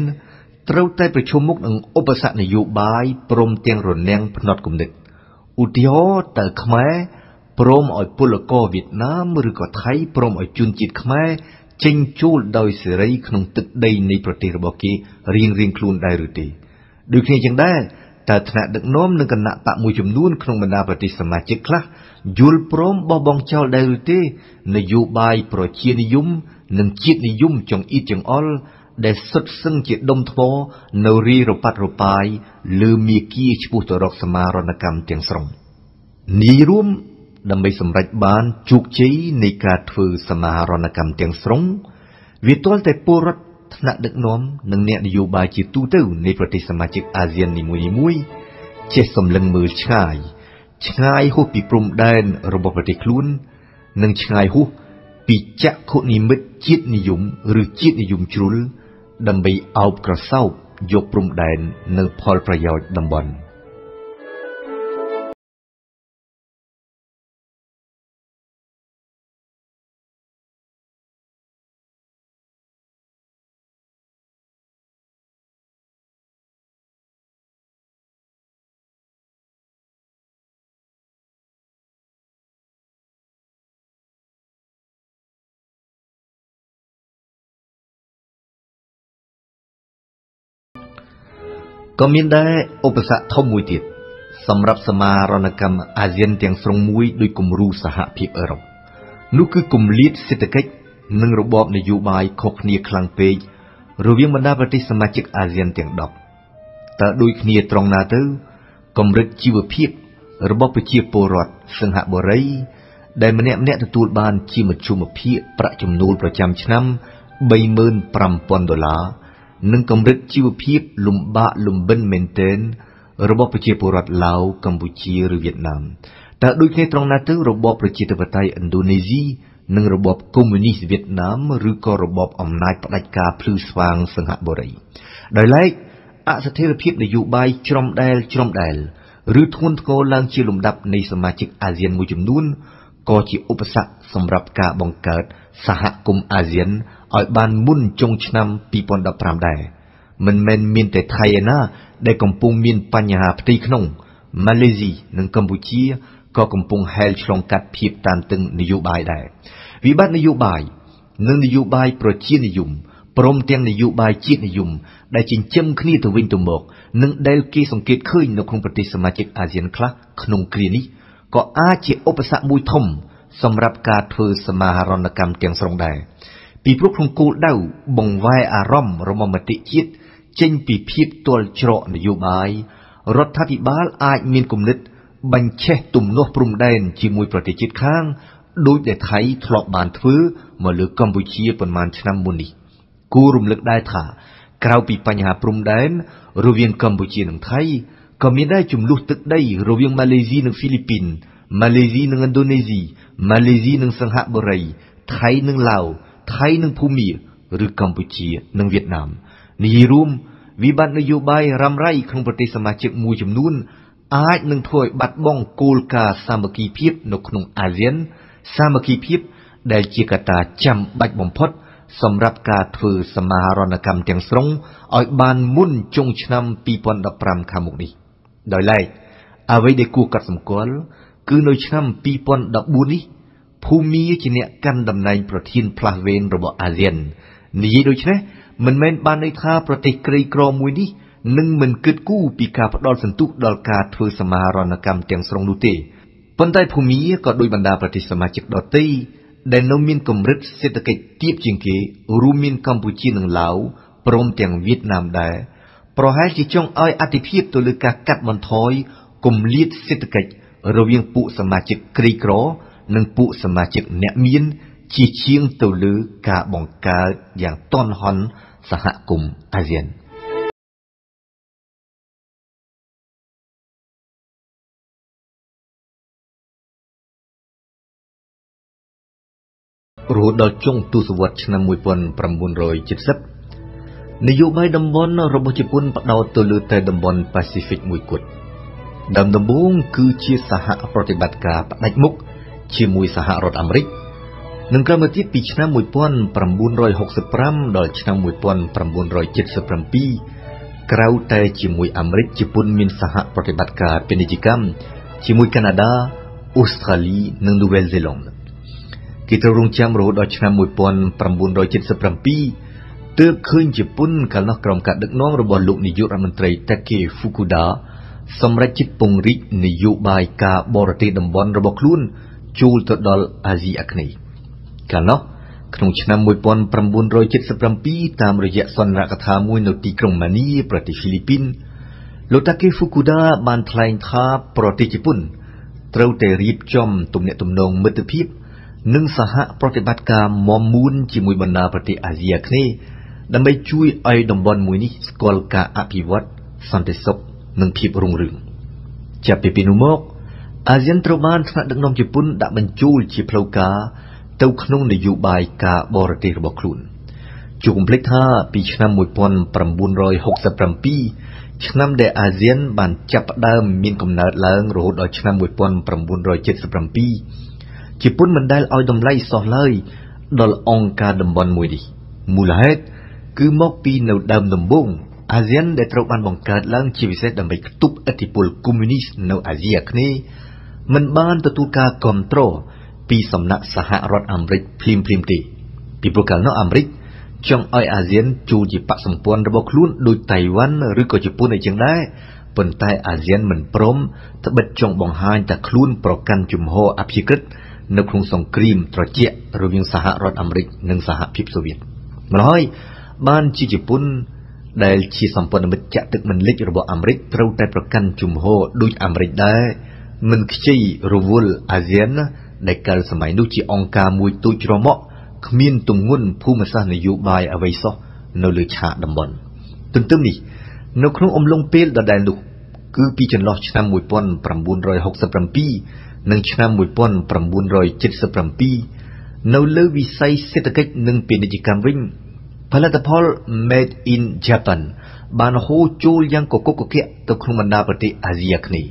ត្រូវតែប្រឈមមុខនឹងឧបសគ្គនយោបាយព្រមទាំងរនាំងផ្នត់គំនិតឧទាហរណ៍តើខ្មែរព្រមឲ្យពលករវៀតណាមឬក៏ថៃព្រមឲ្យជនជាតិខ្មែរចេញចូលដោយសេរីក្នុងទឹកដីនៃប្រទេសរបស់គេរៀងៗខ្លួនដែរឬទេដូចគ្នាចឹងដែរតើថ្នាក់ដឹកនាំនិងគណៈបកមួយចំនួនក្នុងបណ្ដាប្រទេសសមាជិកខ្លះយល់ព្រមបោះបង់ចោលដែរឬទេនយោបាយប្រជានិយមនិងជាតិនិយម ចង្អៀតចង្អល់ដែលសុទ្ធសឹងជាដុំថ្មនៅរីរប៉ាត់របាយលើមាគីឈ្មោះទៅរកសមារណកម្មទាំងស្រុងនីរួមដើម្បីសម្រេចបានជោគជ័យនៃការធ្វើសមាហរណកម្មទាំងស្រុងវាទាល់តែពលរដ្ឋថ្នាក់ដឹកនាំនិងអ្នកនយោបាយជាទូទៅនៃប្រទេសសមាជិកអាស៊ាននីមួយៗចេះសម្លឹងមើលឆ្ងាយឆ្ងាយហួសពីព្រំដែនរបស់ប្រទេសខ្លួននិងឆ្ងាយហួសពីចក្ខុនិមិត្តជាតិនិយមឬជាតិនិយមជ្រុលដើម្បីអោបក្រសោបយកព្រំដែននិងផលប្រយោជន៍តំបន់។ក៏មានដែរឧបសគ្គធំមួយទៀតសម្រាប់សមារណកម្មអាស៊ានទាំងស្រុងមួយដោយគំរូសហភាពអឺរ៉ុបនោះគឺគម្លាតសេដ្ឋកិច្ចនិងរបបនយោបាយខុសគ្នាខ្លាំងពេករវាងបណ្ដាប្រទេសសមាជិកអាស៊ានទាំង10តើដូចគ្នាត្រង់ណាទៅកម្រិតជីវភាព របស់ប្រជាពលរដ្ឋសង្ហបុរី ដែលម្នាក់ម្នាក់ទទួលបានជាមធ្យមភាគប្រាក់ចំណូលប្រចាំឆ្នាំ35000ដុល្លារនិងកម្រិតជីវភាពលំបាកលំបិនមែនទែនរបស់ប្រជាពលរដ្ឋឡាវកម្ពុជាឬវៀតណាម តើ ដូចគ្នាត្រង់ណាទៅរបបប្រជាធិបតេយ្យឥណ្ឌូនេស៊ីនិងរបបកុម្មុយនីសវៀតណាម ឬក៏របបអំណាចផ្ដាច់ការភ្លឺស្វាងសង្ហបុរីដោយឡែកអស្ថិរភាពនយោបាយច្រំដែលច្រំដែលឬធ្ងន់ធ្ងរឡើងជាលំដាប់នៃសមាជិកអាស៊ានមួយចំនួនក៏ជាឧបសគ្គសម្រាប់ការបង្កើត សហគមន៍អាស៊ានឲ្យបានមុនចុងឆ្នាំ2015ដែរមិនមែនមានតែថៃឯណាដែលកំពុងមានបញ្ហាផ្ទៃក្នុងម៉ាឡេស៊ីនិងកម្ពុជាក៏កំពុងហែលឆ្លងកាត់ភាពតានតឹងនយោបាយដែរវិបត្តិនយោបាយនិងនយោបាយប្រជានិយមព្រមទាំងនយោបាយជាតិនិយមដែលចិញ្ចឹមគ្នាទៅវិញទៅមកនិងដែលគេសង្កេតឃើញនៅក្នុងប្រទេសសមាជិកអាស៊ានខ្លះក្នុងគ្រានេះក៏អាចជាឧបសគ្គមួយធំសម្រាប់ការធ្វើសមាហរណកម្មទាំងស្រុងដែរពីព្រោះក្នុងគោលដៅបង្វែរអារម្មណ៍របស់មតិជាតិចេញពីភាពទល់ច្រកនយោបាយរដ្ឋាភិបាលអាចមានគំនិត បញ្ឆេះទំនាស់ព្រំដែនជាមួយប្រទេសជាតិខាងដោយដែលថៃធ្លាប់បានធ្វើមកលើកម្ពុជាប៉ុន្មានឆ្នាំមុននេះគួររំលឹកដែរថាក្រៅពីបញ្ហាព្រំដែនរវាងកម្ពុជានិងថៃក៏មានដែរចំនួនទឹកដីរវាងម៉ាឡេស៊ីនិងហ្វីលីពីនម៉ាឡេស៊ីនិងឥណ្ឌូនេស៊ីម៉ាឡេស៊ីនិងសិង្ហបុរីថៃនិងឡាវថៃនិងភូមា ឬកម្ពុជា និងវៀតណាមនិយាយរួមវិបត្តិនយោបាយរ៉ាំរ៉ៃក្នុងប្រទេសសមាជិកមួយចំនួនអាចនឹងធ្វើឲ្យបាត់បង់គោលការណ៍សាមគ្គីភាពនៅក្នុងអាស៊ាន សាមគ្គីភាពដែលជាកត្តាចាំបាច់បំផុតសម្រាប់ការធ្វើសមាហរណកម្មទាំងស្រុងឲ្យបានមុនចុងឆ្នាំ2015ខាងមុខនេះ ដោយឡែកអ្វីដែលគួរកត់សម្គាល់គឺនៅឆ្នាំ2014នេះភូមាជាអ្នកកាន់តំណែងប្រធានផ្លាស់វេនរបស់អាស៊ាននិយាយដូច្នេះ មិនមែនបានន័យថាប្រទេសក្រីក្រមួយនេះនឹងមិនគិតគូរពីការផ្ដល់សន្ទុះដល់ការធ្វើសមាហរណកម្មទាំងស្រុងនោះទេប៉ុន្តែភូមាក៏ដោយបណ្ដាប្រទេសសមាជិកដទៃដែលនៅមានកម្រិតសេដ្ឋកិច្ចទាបជាងគេរួមមានកម្ពុជានិងឡាវព្រមទាំងវៀតណាមដែរប្រហែលជាចង់ឲ្យអតិភិបទៅលើការកាត់បន្ថយគម្លាតសេដ្ឋកិច្ចរវាងពួកសមាជិកក្រីក្រនិងពួកសមាជិកអ្នក មាន ជា ជាងទៅលើការបង្កើតយ៉ាងតន់ហន់សហគមន៍អាស៊ាន។រហូតដល់ចុងទសវត្សរ៍ឆ្នាំ1970នយោបាយតំបន់របស់ជប៉ុនផ្ដោតទៅលើតែតំបន់ប៉ាស៊ីហ្វិកមួយគត់ដើមដំបូង គឺជាសហប្រតិបត្តិការផ្ដាច់មុខជាមួយសហរដ្ឋអាមេរិកនិងក្រោយមកទៀតពីឆ្នាំ1965ដល់ឆ្នាំ1977ក្រៅតែជាមួយអាមេរិកជប៉ុនមានសហប្រតិបត្តិការពាណិជ្ជកម្មជាមួយកាណាដាអូស្ត្រាលីនិងនូវែលសេឡង់គេត្រូវរងចាំរហូតដល់ឆ្នាំ1977ទើបឃើញជប៉ុនកាលនោះក្រោមការដឹកនាំរបស់លោកនាយករដ្ឋមន្ត្រី Take Fukuda សម្រាប់ចិត្តពង្រីកនយោបាយការបរទេសតំបន់របស់ខ្លួនជួលទៅដល់អាស៊ីអាគ្នេយ៍កាលនោះក្នុងឆ្នាំ1977តាមរយៈសន្និកថាមួយនៅទីក្រុងម៉ានីប្រទេសហ្វីលីពីនលោកតាកេហ្វូគូដាបានថ្លែងថាប្រទេសជប៉ុនត្រូវតែរៀបចំទំនាក់ទំនង មិត្តភាពនិងសហប្រតិបត្តិការមមមួនជាមួយបណ្ដាប្រទេសអាស៊ីអាគ្នេយ៍ដើម្បីជួយឲ្យតំបន់មួយនេះស្គាល់ការអភិវឌ្ឍសន្តិសុខនិងភាពរុងរឿងចាប់ពីពេលនោះមកអាស៊ានត្រូវបានថ្នាក់ដឹកនាំជប៉ុនដាក់បញ្ជូលជាផ្លូវការទៅក្នុងនយោបាយការបរទេសរបស់ខ្លួនជាគំភ្លេចថាពីឆ្នាំ1967ឆ្នាំដែលអាស៊ានបានចាប់ផ្ដើមមានកំណើតឡើងរហូតដល់ឆ្នាំ1977ជប៉ុនមិនដែលឲ្យតម្លៃសោះឡើយដល់អង្គការតំបន់មួយនេះមូលហេតុគឺមកពីនៅដើមដំបូងអាស៊ានដែលត្រូវបានបង្កើតឡើងជាពិសេសដើម្បីគប់ឥទ្ធិពលកុម្មុយនីសនៅអាស៊ីអាគ្នេយ៍មិនបានទទួលការគ្រប់គ្រងពីសំណាក់សហរដ្ឋអាមេរិកភ្លាមៗទេពីព្រោះកាលនោះអាមេរិកចង់ឲ្យអាស៊ានជួលជាបកសម្ព័ន្ធរបស់ខ្លួនដូចតៃវ៉ាន់ឬក៏ជប៉ុនអីចឹងដែរប៉ុន្តែអាស៊ាន មិនព្រមត្បិតចង់បង្ហាញថាខ្លួន ប្រកាន់ជំហរអភិក្រិត នៅក្នុងសង្គ្រាមត្រជាក់រវាងសហរដ្ឋអាមេរិកនិងសហភាពសូវៀតម្ល៉េះហើយបានជាជប៉ុនដែលជាសម្ព័ន្ធមិត្តចាក់ទឹកមិនលិចរបស់អាមេរិកត្រូវតែប្រកាន់ជំហរដូចអាមេរិកដែរមិនខ្ចីរវល់អាស៊ានដែលកាលសម័យនោះជាអង្គការមួយទូចរមាក់គ្មានទម្ងន់ភូមិសាស្ត្រនយោបាយអ្វីសោះនៅលើឆាកតំបន់ទន្ទឹមនេះ នៅក្នុងអំឡុងពេលដដែលនោះគឺពីចន្លោះឆ្នាំ1967និងឆ្នាំ1977នៅលើវិស័យសេដ្ឋកិច្ចនិងពាណិជ្ជកម្មវិញផលិតផល Made in Japan បានហូរចូលយ៉ាងកកកកទៅក្នុងបណ្ដាប្រទេសអាស៊ីអាគ្នេយ៍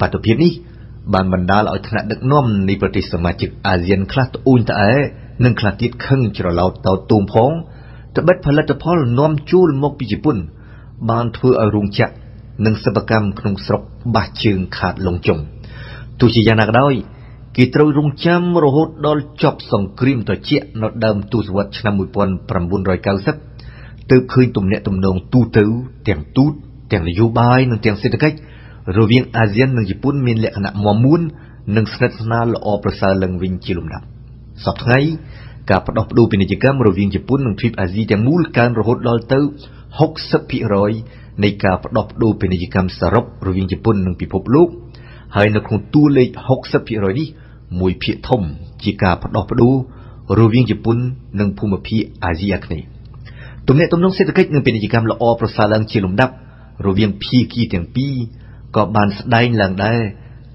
បាតុភិបនេះ បានបណ្ដាលឲ្យថ្នាក់ដឹកនាំនៃប្រទេសសមាជិកអាស៊ានខ្លះត្អូញត្អែនិងខ្លះទៀតខឹងច្រឡោតតោទូមផង ត្បិតផលិតផលនាំចូលមកពីជប៉ុន បានធ្វើឲ្យរោងចក្រនិងសិប្បកម្មក្នុងស្រុកបាស់ជើងខាតលងចុងទោះជាយ៉ាងណាក៏ដោយគេត្រូវរងចាំរហូតដល់ចប់សង្គ្រាមត្រជាក់នៅដើមទសវត្សរ៍ឆ្នាំ1990ទើបឃើញទំនាក់ទំនងទូទៅទាំងទូតទាំងនយោបាយនិងទាំងសេដ្ឋកិច្ចរវាងអាស៊ាននិងជប៉ុនមានលក្ខណៈមាំមួននិងស្និទ្ធស្នាលល្អប្រសើរឡើងវិញជាលំដាប់សពថ្ងៃការផ្ដោះប្ដូរពាណិជ្ជកម្មរវាងជប៉ុននិងទ្វីបអាស៊ីទាំងមូលកើនរហូតដល់ទៅ60%នៃការផ្ដោះប្ដូរពាណិជ្ជកម្មសរុបរវាងជប៉ុននិងពិភពលោក ហើយនៅក្នុងតួលេខ60%នេះមួយភាគធំ ជាការផ្ដោះប្ដូររវាងជប៉ុននិងភូមិភាគអាស៊ីអាគ្នេយ៍ទំនាក់ទំនងសេដ្ឋកិច្ចនិងពាណិជ្ជកម្មល្អប្រសើរឡើងជាលំដាប់រវាងភាគីទាំងពីរក៏បានស្ដែងឡើងដែរ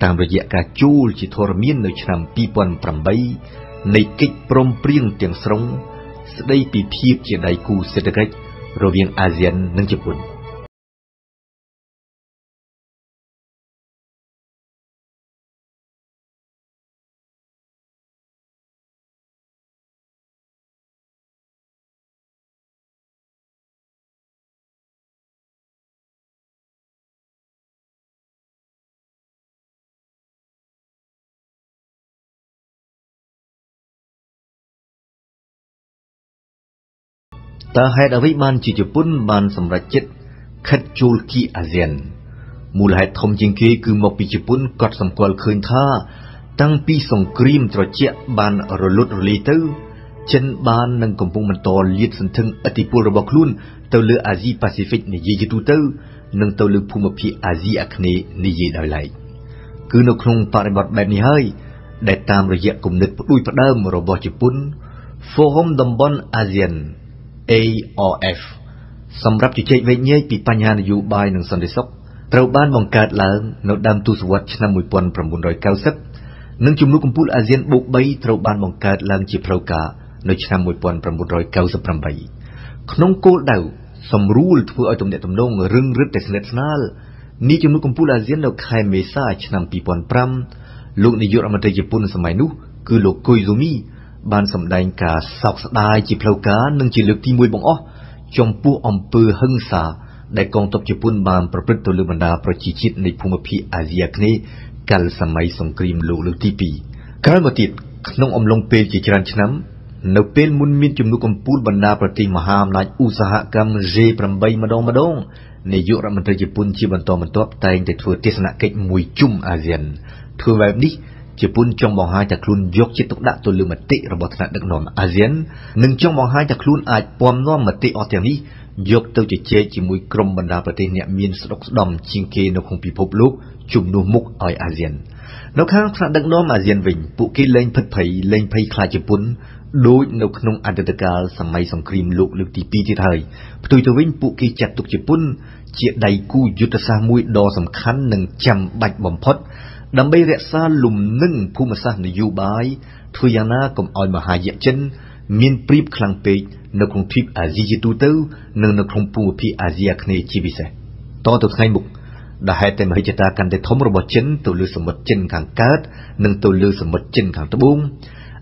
តាមរយៈការជួលជាធរមាន នៅ ឆ្នាំ2008នៃកិច្ចព្រមព្រៀងទាំងស្រុង ស្ដីពីភាពជាដៃគូសេដ្ឋកិច្ចរវាងអាស៊ាននិងជប៉ុន។តើហេតុអ្វីបានជាជប៉ុន បានសម្រេចចិត្តខិតចូលគីអាស៊ានមូលហេតុធំជាងគេ គឺមកពីជប៉ុនកត់សម្គាល់ឃើញថា តាំងពីសង្គ្រាមត្រជាក់បានរលត់រលាយទៅ ចិនបាននឹងកំពុងបន្តលាត សន្ធឹងឥទ្ធិពលរបស់ខ្លួន ទៅលើអាស៊ីប៉ាស៊ីហ្វិកនិយាយជាទូទៅនិងទៅលើភូមិភាគអាស៊ីអាគ្នេយ៍និយាយដោយឡែកគឺនៅក្នុងបរិបទបែបនេះហើយដែលតាមរយៈគំនិតផ្ដួចផ្ដើមរបស់ជប៉ុន Forum តំបន់អាស៊ាន AOF សម្រាប់ជជែកវែកញែកពីបញ្ហានយោបាយនិងសន្តិសុខត្រូវបានបង្កើតឡើងនៅដើមទសវត្សរ៍ឆ្នាំ1990និងជំនួបកំពូលអាស៊ានបូក3ត្រូវបានបង្កើតឡើងជាផ្លូវការនៅឆ្នាំ1998ក្នុងគោលដៅសម្រួលធ្វើឲ្យទំនាក់ទំនងរឹងរឹតតែស្និទ្ធស្នាលនេះជំនួបកំពូលអាស៊ាននៅខែមេសាឆ្នាំ2005លោកនាយករដ្ឋមន្ត្រីជប៉ុនសម័យនោះគឺលោកគុយសូមីបានសម្ដែងការសោកស្ដាយជាផ្លូវការនិងជាលើកទី1បង្អស់ ចំពោះអំពើហិង្សាដែលកងទ័ពជប៉ុនបានប្រព្រឹត្តទៅលើបណ្ដាប្រជាជាតិនៃភូមិភាគអាស៊ីអាគ្នេយ៍កាលសម័យសង្គ្រាមលោកលើកទី2ក្រោយមកទៀតក្នុងអំឡុងពេលជាច្រើនឆ្នាំនៅពេលមុនមានជំនួបកំពូលបណ្ដាប្រទេសមហាអំណាចឧស្សាហកម្ម G8 ម្ដងម្ដងនាយករដ្ឋមន្ត្រីជប៉ុនជាបន្តបន្ទាប់តែងតែធ្វើទស្សនកិច្ចមួយជុំអាស៊ានធ្វើបែបនេះជប៉ុនចង់បង្ហាញថាខ្លួនយកចិត្តទុកដាក់ទៅលើមតិរបស់ថ្នាក់ដឹកនាំអាស៊ាននិងចង់បង្ហាញថាខ្លួនអាចពំនាំមតិអស់ទាំងនេះយក ទៅជជែកជាមួយក្រុមបណ្ដាប្រទេសអ្នកមានស្ដុកស្ដំជាងគេនៅក្នុងពិភពលោកជំនួសមុខឲ្យអាស៊ាននៅខាងថ្នាក់ដឹកនាំអាស៊ានវិញពួកគេលែងភិតភ័យលែងភ័យខ្លាចជប៉ុនដូចនៅក្នុងអតីតកាលសម័យសង្គ្រាមលោកលើកទី2ទៀតហើយផ្ទុយទៅវិញពួកគេចាត់ទុកជប៉ុន ជាដៃគូយុទ្ធសាស្ត្រមួយដ៏សំខាន់និងចាំបាច់បំផុតដើម្បីរក្សាលំនឹងភូមិសាស្ត្រនយោបាយធ្វើយ៉ាងណាកុំឲ្យមហាយៈចិន មានព្រៀបខ្លាំងពេកនៅក្នុងទ្វីបអាស៊ីជាទូទៅនិងនៅក្នុងភូមិភាគអាស៊ីអាគ្នេយ៍ជាពិសេសតទៅថ្ងៃមុខដែលហេតុតែមហិច្ឆតាកាន់តែធំរបស់ចិនទៅលើសមុទ្រចិនខាងកើតនិងទៅលើសមុទ្រចិនខាងត្បូង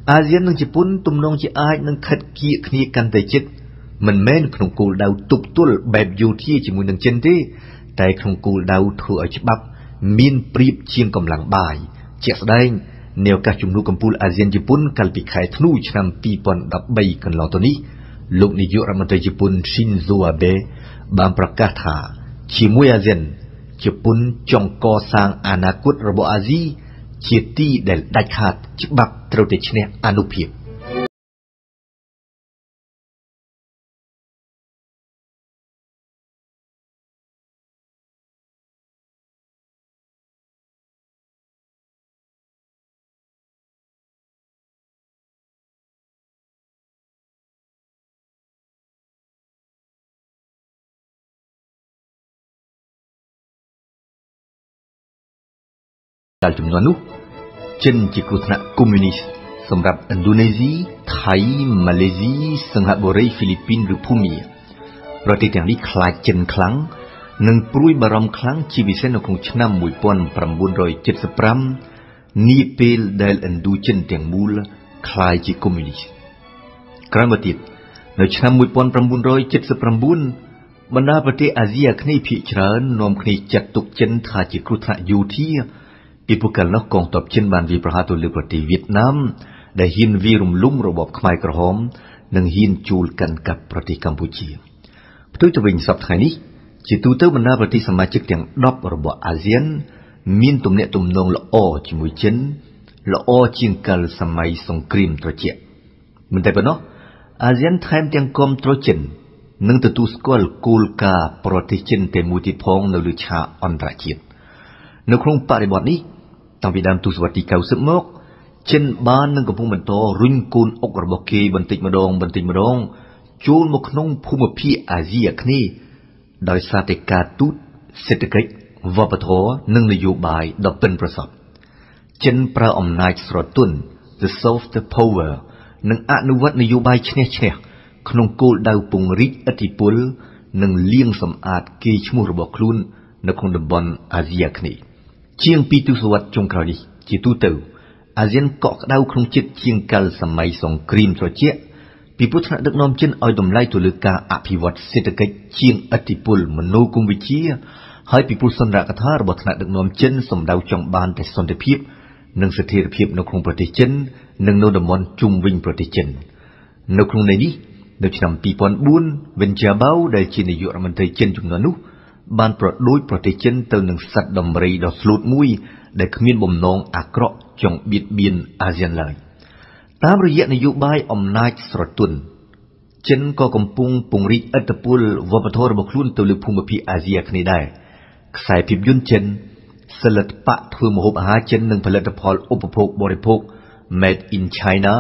អាស៊ាននិងជប៉ុនទំនងជាអាចនឹងខិតគៀកគ្នាកាន់តែជិតមិនមែនក្នុងគោលដៅទប់ទល់បែបយោធាជាមួយនឹងចិនទេ តែក្នុងគោលដៅធ្វើឲ្យច្បាប់មានប្រៀបជាងកម្លាំងបាយជាក់ស្ដែង នៅឱកាសជំនួបកម្ពុជាអាស៊ានជប៉ុនកាលពីខែធ្នូឆ្នាំ2013កន្លងទៅនេះលោកនាយករដ្ឋមន្ត្រីជប៉ុន Shinzo Abe បានប្រកាសថាជាមួយអាស៊ានជប៉ុនចង់កសាងអនាគតរបស់អាស៊ីជាទី ដែលដាច់ខាតច្បាប់ត្រូវតែឈ្នះអនុភាព។ដែលចំនួននោះចិនជាគ្រោះថ្នាក់កុម្មុយនីសសម្រាប់ឥណ្ឌូនេស៊ីថៃម៉ាឡេស៊ីសិង្ហបុរីហ្វីលីពីនឬភូមាប្រទេសទាំងនេះខ្លាចចិនខ្លាំងនិងព្រួយបារម្ភខ្លាំងជាពិសេសនៅក្នុងឆ្នាំ1975នេះពេលដែលឥណ្ឌូចិនទាំងមូលខ្លាយជាកុម្មុយនីសក្រោយមកទៀតនៅឆ្នាំ1979បណ្ដាប្រទេសអាស៊ីអាគ្នេយ៍ភាគច្រើននាំគ្នាចាត់ទុកចិនថាជាគ្រោះថ្នាក់យោធាឥពូកាលនោះកងទ័ពជិនបានវាយប្រហារទៅលើប្រទេសវៀតណាម ដែលហ៊ានវាយរំលំរបបខ្មែរក្រហម និងហ៊ានជួលកាន់កាប់ប្រទេសកម្ពុជាផ្ទុយទៅវិញសប្តាហ៍នេះ ជាទូទៅបណ្ដាប្រទេសសមាជិកទាំង10របស់អាស៊ាន មានទំនាក់ទំនងល្អជាមួយចិនល្អជាងកាលសម័យសង្គ្រាមត្រជាក់មិនតែប៉ុណ្ណោះអាស៊ានថែមទាំងគាំទ្រចិន និងទទួលស្គាល់គោលការណ៍ប្រទេសចិនតែមួយទៀតផងនៅលើឆាកអន្តរជាតិនៅក្នុងបរិបទនេះតាំងពីដើមទសវត្សរ៍ទី90មកចិនបាននឹងកំពុងបន្តរុញកូនអុករបស់គេបន្តិចម្ដងបន្តិចម្ដងចូលមកក្នុងភូមិភាគអាស៊ីអាគ្នេយ៍ដោយសារតែការទូតសេដ្ឋកិច្ចវប្បធម៌និងនយោបាយដ៏ប៉ិនប្រសប់ចិនប្រើអំណាចស្រទន់ the soft power និងអនុវត្តនយោបាយឈ្នះឈ្នះក្នុងគោលដៅពង្រីកឥទ្ធិពល និងលាងសម្អាតគេឈ្មោះរបស់ខ្លួននៅក្នុងតំបន់អាស៊ីអាគ្នេយ៍ជាងពីទសវត្សរ៍ចុងក្រោយនេះជាទូទៅអាស៊ានកក់ក្ដៅក្នុងចិត្តជាងកាលសម័យសង្គ្រាមត្រជាក់ពីពុទ្ធៈដឹកនាំចិនឲ្យតម្លៃទៅលើការអភិវឌ្ឍសេដ្ឋកិច្ចជាងឥទ្ធិពលមនោគមវិជ្ជាហើយពីពុទ្ធសន្និកថារបស់ថ្នាក់ដឹកនាំចិនសម្ដៅចង់បាន តែសន្តិភាព និងស្ថិរភាព នៅក្នុងប្រទេសចិន និងនៅតំបន់ជុំវិញប្រទេសចិននៅក្នុងន័យនេះនៅឆ្នាំ2004 Wen Jiabao ដែលជានាយករដ្ឋមន្ត្រីចិនចំនួននោះបានប្រដូចប្រទេសចិន ទៅនឹងសត្វដំរីដ៏ស្លូតមួយ ដែលគ្មានបំណងអាក្រក់ចង់បៀតបៀនអាស៊ានឡើយតាមរយៈនយោបាយអំណាចស្រទន់ចិនក៏កំពុងពង្រីកឥទ្ធិពលវប្បធម៌របស់ខ្លួនទៅលើភូមិភាគអាស៊ីអាគ្នេយ៍ដែរខ្សែភាពយន្តចិនសិលបៈធ្វើម្ហូបអាហារចិននិងផលិតផលឧបភោគបរិភោគ Made in China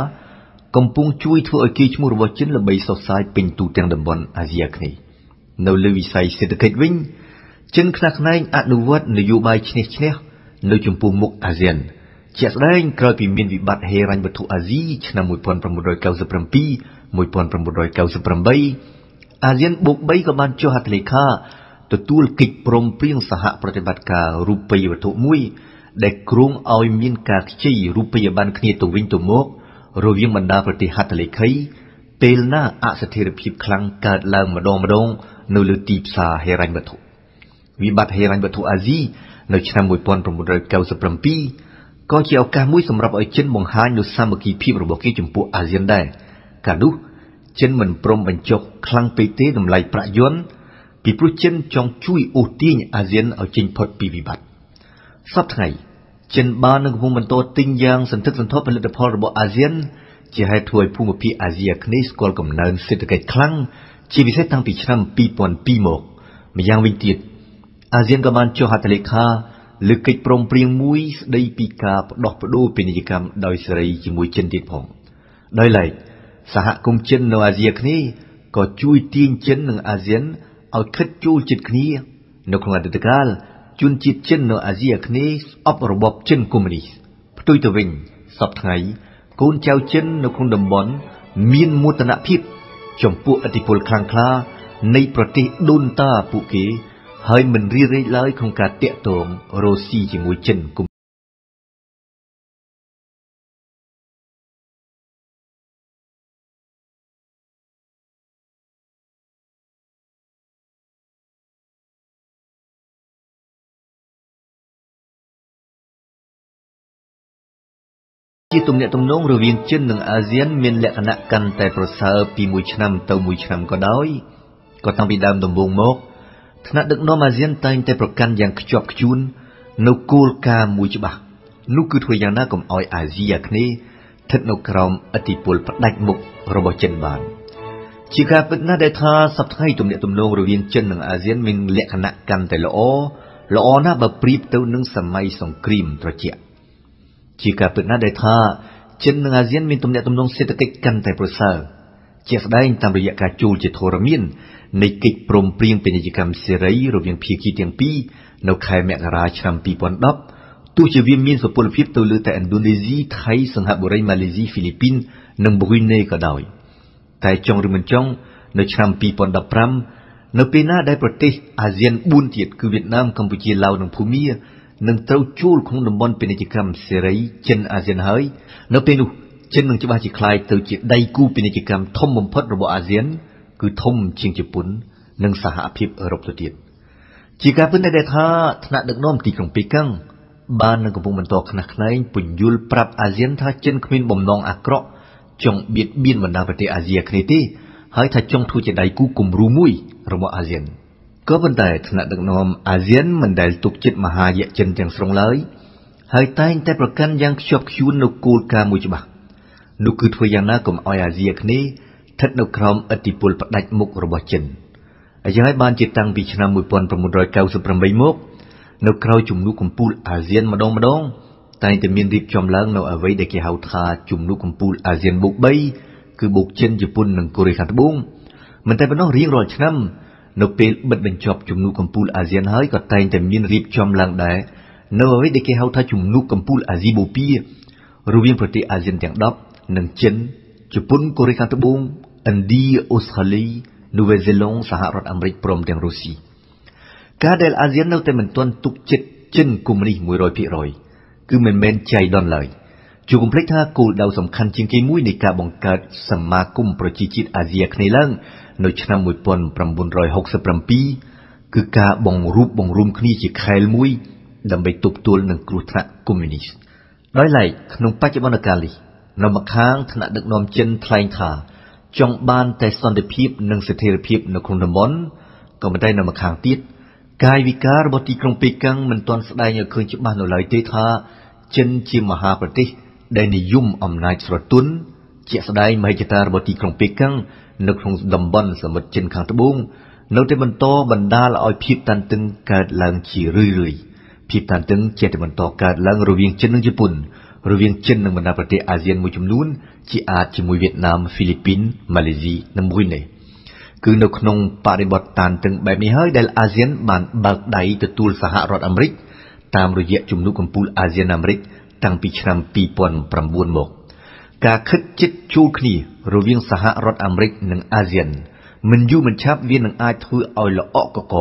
កំពុងជួយធ្វើឲ្យគេឈ្មោះរបស់ចិនល្បីសុសសាយពេញទូទាំងតំបន់អាស៊ីអាគ្នេយ៍នៅលើវិស័យសេដ្ឋកិច្ចវិញចិនខ្នះខ្នែងអនុវត្តនយោបាយឈ្នះឈ្នះនៅចំពោះមុខអាស៊ាន ជាក់ស្ដែងក្រោយពីមាន វិបត្តិហេរញ្ញវត្ថុអាស៊ីឆ្នាំ1997 1998អាស៊ានបូក3ក៏បានចុះហត្ថលេខាទទួលកិច្ចព្រមព្រៀងសហប្រតិបត្តិការរូបិយវត្ថុមួយ ដែលគ្រោងឲ្យមាន ការខ្ចីរូបិយប័ណ្ណគ្នាទៅវិញទៅមករវាងបណ្ដាប្រទេសហត្ថលេខីពេលណាអស្ថិរភាពខ្លាំងកើតឡើងម្ដងម្ដងនៅលើទីផ្សារហិរញ្ញវត្ថុវិបត្តិហិរញ្ញវត្ថុអាស៊ីនៅឆ្នាំ1997ក៏ជាឱកាសមួយសម្រាប់ឲ្យចិនបង្ហាញនូវសាមគ្គីភាពរបស់គេចំពោះអាស៊ានដែរកាលនោះចិនមិនព្រមបញ្ចុះខ្លាំងពេកទេតម្លៃប្រាក់យន់ពីព្រោះចិនចង់ជួយអូសទាញអាស៊ានឲ្យចេញផុតពីវិបត្តិសប្តាហ៍ថ្ងៃចិនបាននឹងកំពុងបន្តទិញយ៉ាងសន្ធឹកសន្ធាប់ផលិតផលរបស់អាស៊ាន ជាហេតុធ្វើឲ្យភូមិភាគអាស៊ីអាគ្នេយ៍ស្គាល់កំណើនសេដ្ឋកិច្ចខ្លាំងជាពិសេសតាំងពីឆ្នាំ2002មកម្យ៉ាងវិញទៀតអាស៊ានក៏បានចុះហត្ថលេខាលើកិច្ចព្រមព្រៀងមួយស្ដីពីការផ្ដោះប្ដូរពាណិជ្ជកម្មដោយសេរីជាមួយចិនទៀតផង ដោយឡែកសហគមន៍ចិន នៅអាស៊ីអាគ្នេយ៍ក៏ជួយទាញចិននិងអាស៊ានឲ្យខិតជួលចិត្តគ្នានៅក្នុងអតីតកាលជនជាតិចិន នៅអាស៊ីអាគ្នេយ៍ស្អប់របបចិនកុម្មុយនីសផ្ទុយទៅវិញសពថ្ងៃកូនចៅចិននៅក្នុងតំបន់មានមោទនភាពចំពោះអធិពលខ្លាំងក្លា នៃប្រទេសដូនតាពួកគេ ហើយមិនរីរែកឡើយក្នុងការតាក់ទងរ៉ូស៊ីជាមួយចិនជាទំនាក់ទំនងរវាងចិននិងអាស៊ានមានលក្ខណៈកាន់តែប្រសើរពីមួយឆ្នាំទៅមួយឆ្នាំក៏ដោយក៏តាំងពីដើមដំបូងមក ថ្នាក់ដឹកនាំអាស៊ានតែងតែប្រកាន់យ៉ាងខ្ជាប់ខ្ជួននៅគោលការណ៍មួយច្បាស់នោះគឺធ្វើយ៉ាងណាកុំឲ្យអាស៊ីអាគ្នេយ៍ស្ថិតនៅក្រោមឥទ្ធិពលផ្ដាច់មុខរបស់ចិនបានជាការពិតណាស់ដែលថាសប្តាហ៍ទំនាក់ទំនងរវាងចិននិងអាស៊ានមានលក្ខណៈកាន់តែល្អល្អណាស់បើប្រៀបទៅនឹងសម័យសង្គ្រាមត្រជាក់ជាការពិតណាស់ដែលថាចិននិងអាស៊ានមានទំនាក់ទំនងសេដ្ឋកិច្ចកាន់តែប្រសើរជាស្ដែងតាមរយៈការជួលជាធរមាននៃកិច្ចព្រមព្រៀងពាណិជ្ជកម្មសេរីរវាងភាគីទាំងពីរនៅខែមករាឆ្នាំ2010ទោះជាវាមានសុពលភាពទៅលើតែឥណ្ឌូនេស៊ីថៃសិង្ហបុរីម៉ាឡេស៊ីហ្វីលីពីន និងប៊្រុណេក៏ដោយតែចុងឬមិនចុងនៅឆ្នាំ2015នៅពេលណាដែលប្រទេសអាស៊ាន4ទៀតគឺវៀតណាមកម្ពុជាឡាវនិងភូមានឹងត្រូវជួលក្នុងតំបន់ពាណិជ្ជកម្មសេរីចិនអាស៊ានហើយនៅពេលនោះចិននឹងច្បាស់ជាคล้ายទៅជាដៃគូពាណិជ្ជកម្មធំបំផុតរបស់អាស៊ាន គឺធំជាងជប៉ុន និងសហភាពអឺរ៉ុបទៅទៀតជាការពិតដែលថាថ្នាក់ដឹកនាំទីក្រុងប៉េកាំងបាននឹងកំពុងបន្តខ្នះខ្នែងពន្យល់ប្រាប់អាស៊ានថាចិនគ្មានបំណងអាក្រក់ចង់បៀតបៀនបណ្ដាប្រទេសអាស៊ីអាគ្នេយ៍ទេហើយថាចង់ធ្វើជាដៃគូគំរូមួយរបស់អាស៊ាន។ក៏ប៉ុន្តែថ្នាក់ដឹកនាំអាស៊ានមិនដែលទុកចិត្តមហាយជនទាំងស្រុងឡើយហើយតែងតែប្រកាន់យ៉ាងខ្ជាប់ខ្ជួននូវគោលការណ៍មួយច្បាស់នោះគឺធ្វើយ៉ាងណាកុំឲ្យអាស៊ីគ្នេយ៍ស្ថិតនៅក្រោមឥទ្ធិពល ផ្ដាច់មុខរបស់ចិនអញ្ចឹងហើយបានជាតាំងពីឆ្នាំ1998មកនៅក្រៅជំនួបកម្ពុជាអាស៊ានម្ដងម្ដងតែងតែមានរៀបចំឡើង នៅអ្វីដែលគេហៅថាជំនួបកម្ពុជាអាស៊ានបូក3គឺបូកចិនជប៉ុននិងកូរ៉េខាងត្បូងមិនតែប៉ុណ្ណោះរៀងរាល់ឆ្នាំនៅពេលបិទបញ្ចប់ជំនួបកម្ពុជាអាស៊ានហើយក៏តែងតែមានរៀបចំឡើងដែរនៅអ្វីដែលគេហៅថាជំនួបកម្ពុជាអាស៊ីបូព៌ារវាងប្រទេសអាស៊ានទាំង10និងចិនជប៉ុនកូរ៉េខាងត្បូងឥណ្ឌាអូស្ត្រាលីនូវែលសេឡង់សហរដ្ឋអាមេរិកព្រមទាំងរុស្ស៊ីការដែលអាស៊ាននៅតែមិនទាន់ទុកចិត្តចិនកុម្មុយនីស100%គឺមិនមែនចៃដន្យឡើយជួយកុំភ្លេចថាគោលដៅសំខាន់ជាងគេមួយនៃការបង្កើតសមាគមប្រជាជាតិអាស៊ីអាគ្នេយ៍ឡើងនៅឆ្នាំ1967គឺការបង្រួបបង្រួមគ្នាជាខែលមួយ ដើម្បីទប់ទល់នឹងគ្រោះថ្នាក់កុម្មុយនីសដោយឡែកក្នុងបច្ចុប្បន្នកាលនេះនៅម្ខាងថ្នាក់ដឹកនាំចិនថ្លែងថា ចង់បានតែសន្តិភាព និងស្ថិរភាពនៅក្នុងតំបន់ក៏ប៉ុន្តែនៅម្ខាងទៀតកាយវិការរបស់ទីក្រុងប៉េកាំងមិនទាន់ស្ដែងឲ្យឃើញច្បាស់នៅឡើយទេថាចិនជាមហាប្រទេស ដែលនិយមអំណាចស្រទន់ជាស្ដែងមហិច្ឆតារបស់ទីក្រុងប៉េកាំងនៅក្នុងតំបន់សមុទ្រចិន ខាងត្បូងនៅតែបន្តបណ្ដាលឲ្យភាពតានតឹងកើតឡើងជារឿយៗភាពតានតឹងជាតែបន្តកើតឡើងរវាងចិននិងជប៉ុនរវាងចិននិងបណ្ដាប្រទេសអាស៊ាន មួយចំនួន ជាអាចជាមួយវៀតណាមហ្វីលីពីនម៉ាឡេស៊ីនិងមួយនេះគឺនៅក្នុង បរិបទតានតឹង បែបនេះហើយដែលអាស៊ានបានបើកដៃទទួលសហរដ្ឋអាមេរិក តាមរយៈជំនួបកំពូលអាស៊ានអាមេរិកតាំងពីឆ្នាំ2009មក ការខិតជិតជួលគ្នារវាងសហរដ្ឋអាមេរិកនិងអាស៊ានមិនយូរមិនឆាប់វានឹងអាចធ្វើឲ្យល្អកក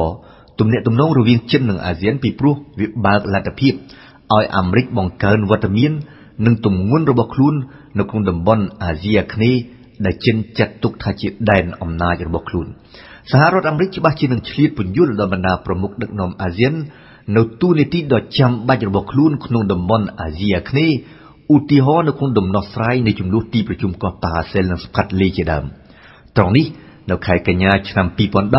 ទំនាក់ទំនងរវាងចិននិងអាស៊ាន ពីព្រោះវាបើកលទ្ធភាពឲ្យអាមេរិកបង្កើនវត្តមាន និងទម្ងន់របស់ខ្លួន នៅក្នុងតំបន់អាស៊ីអាគ្នេយ៍ដែលចិនចាត់ទុកថាជាដែនអំណាចរបស់ខ្លួនសហរដ្ឋអាមេរិកច្បាស់ជានឹងឆ្លៀតពន្យល់ដល់បណ្ដាប្រមុខដឹកនាំអាស៊ាន នៅទូនីតិដ៏ចាំបាច់របស់ខ្លួន ក្នុងតំបន់អាស៊ីអាគ្នេយ៍ឧទាហរណ៍នៅក្នុងដំណោះស្រាយនៃចំនួនទីប្រជុំកោះប៉ាសែលនិងស្ផាត់លេជាដើមត្រង់នេះនៅខែកញ្ញាឆ្នាំ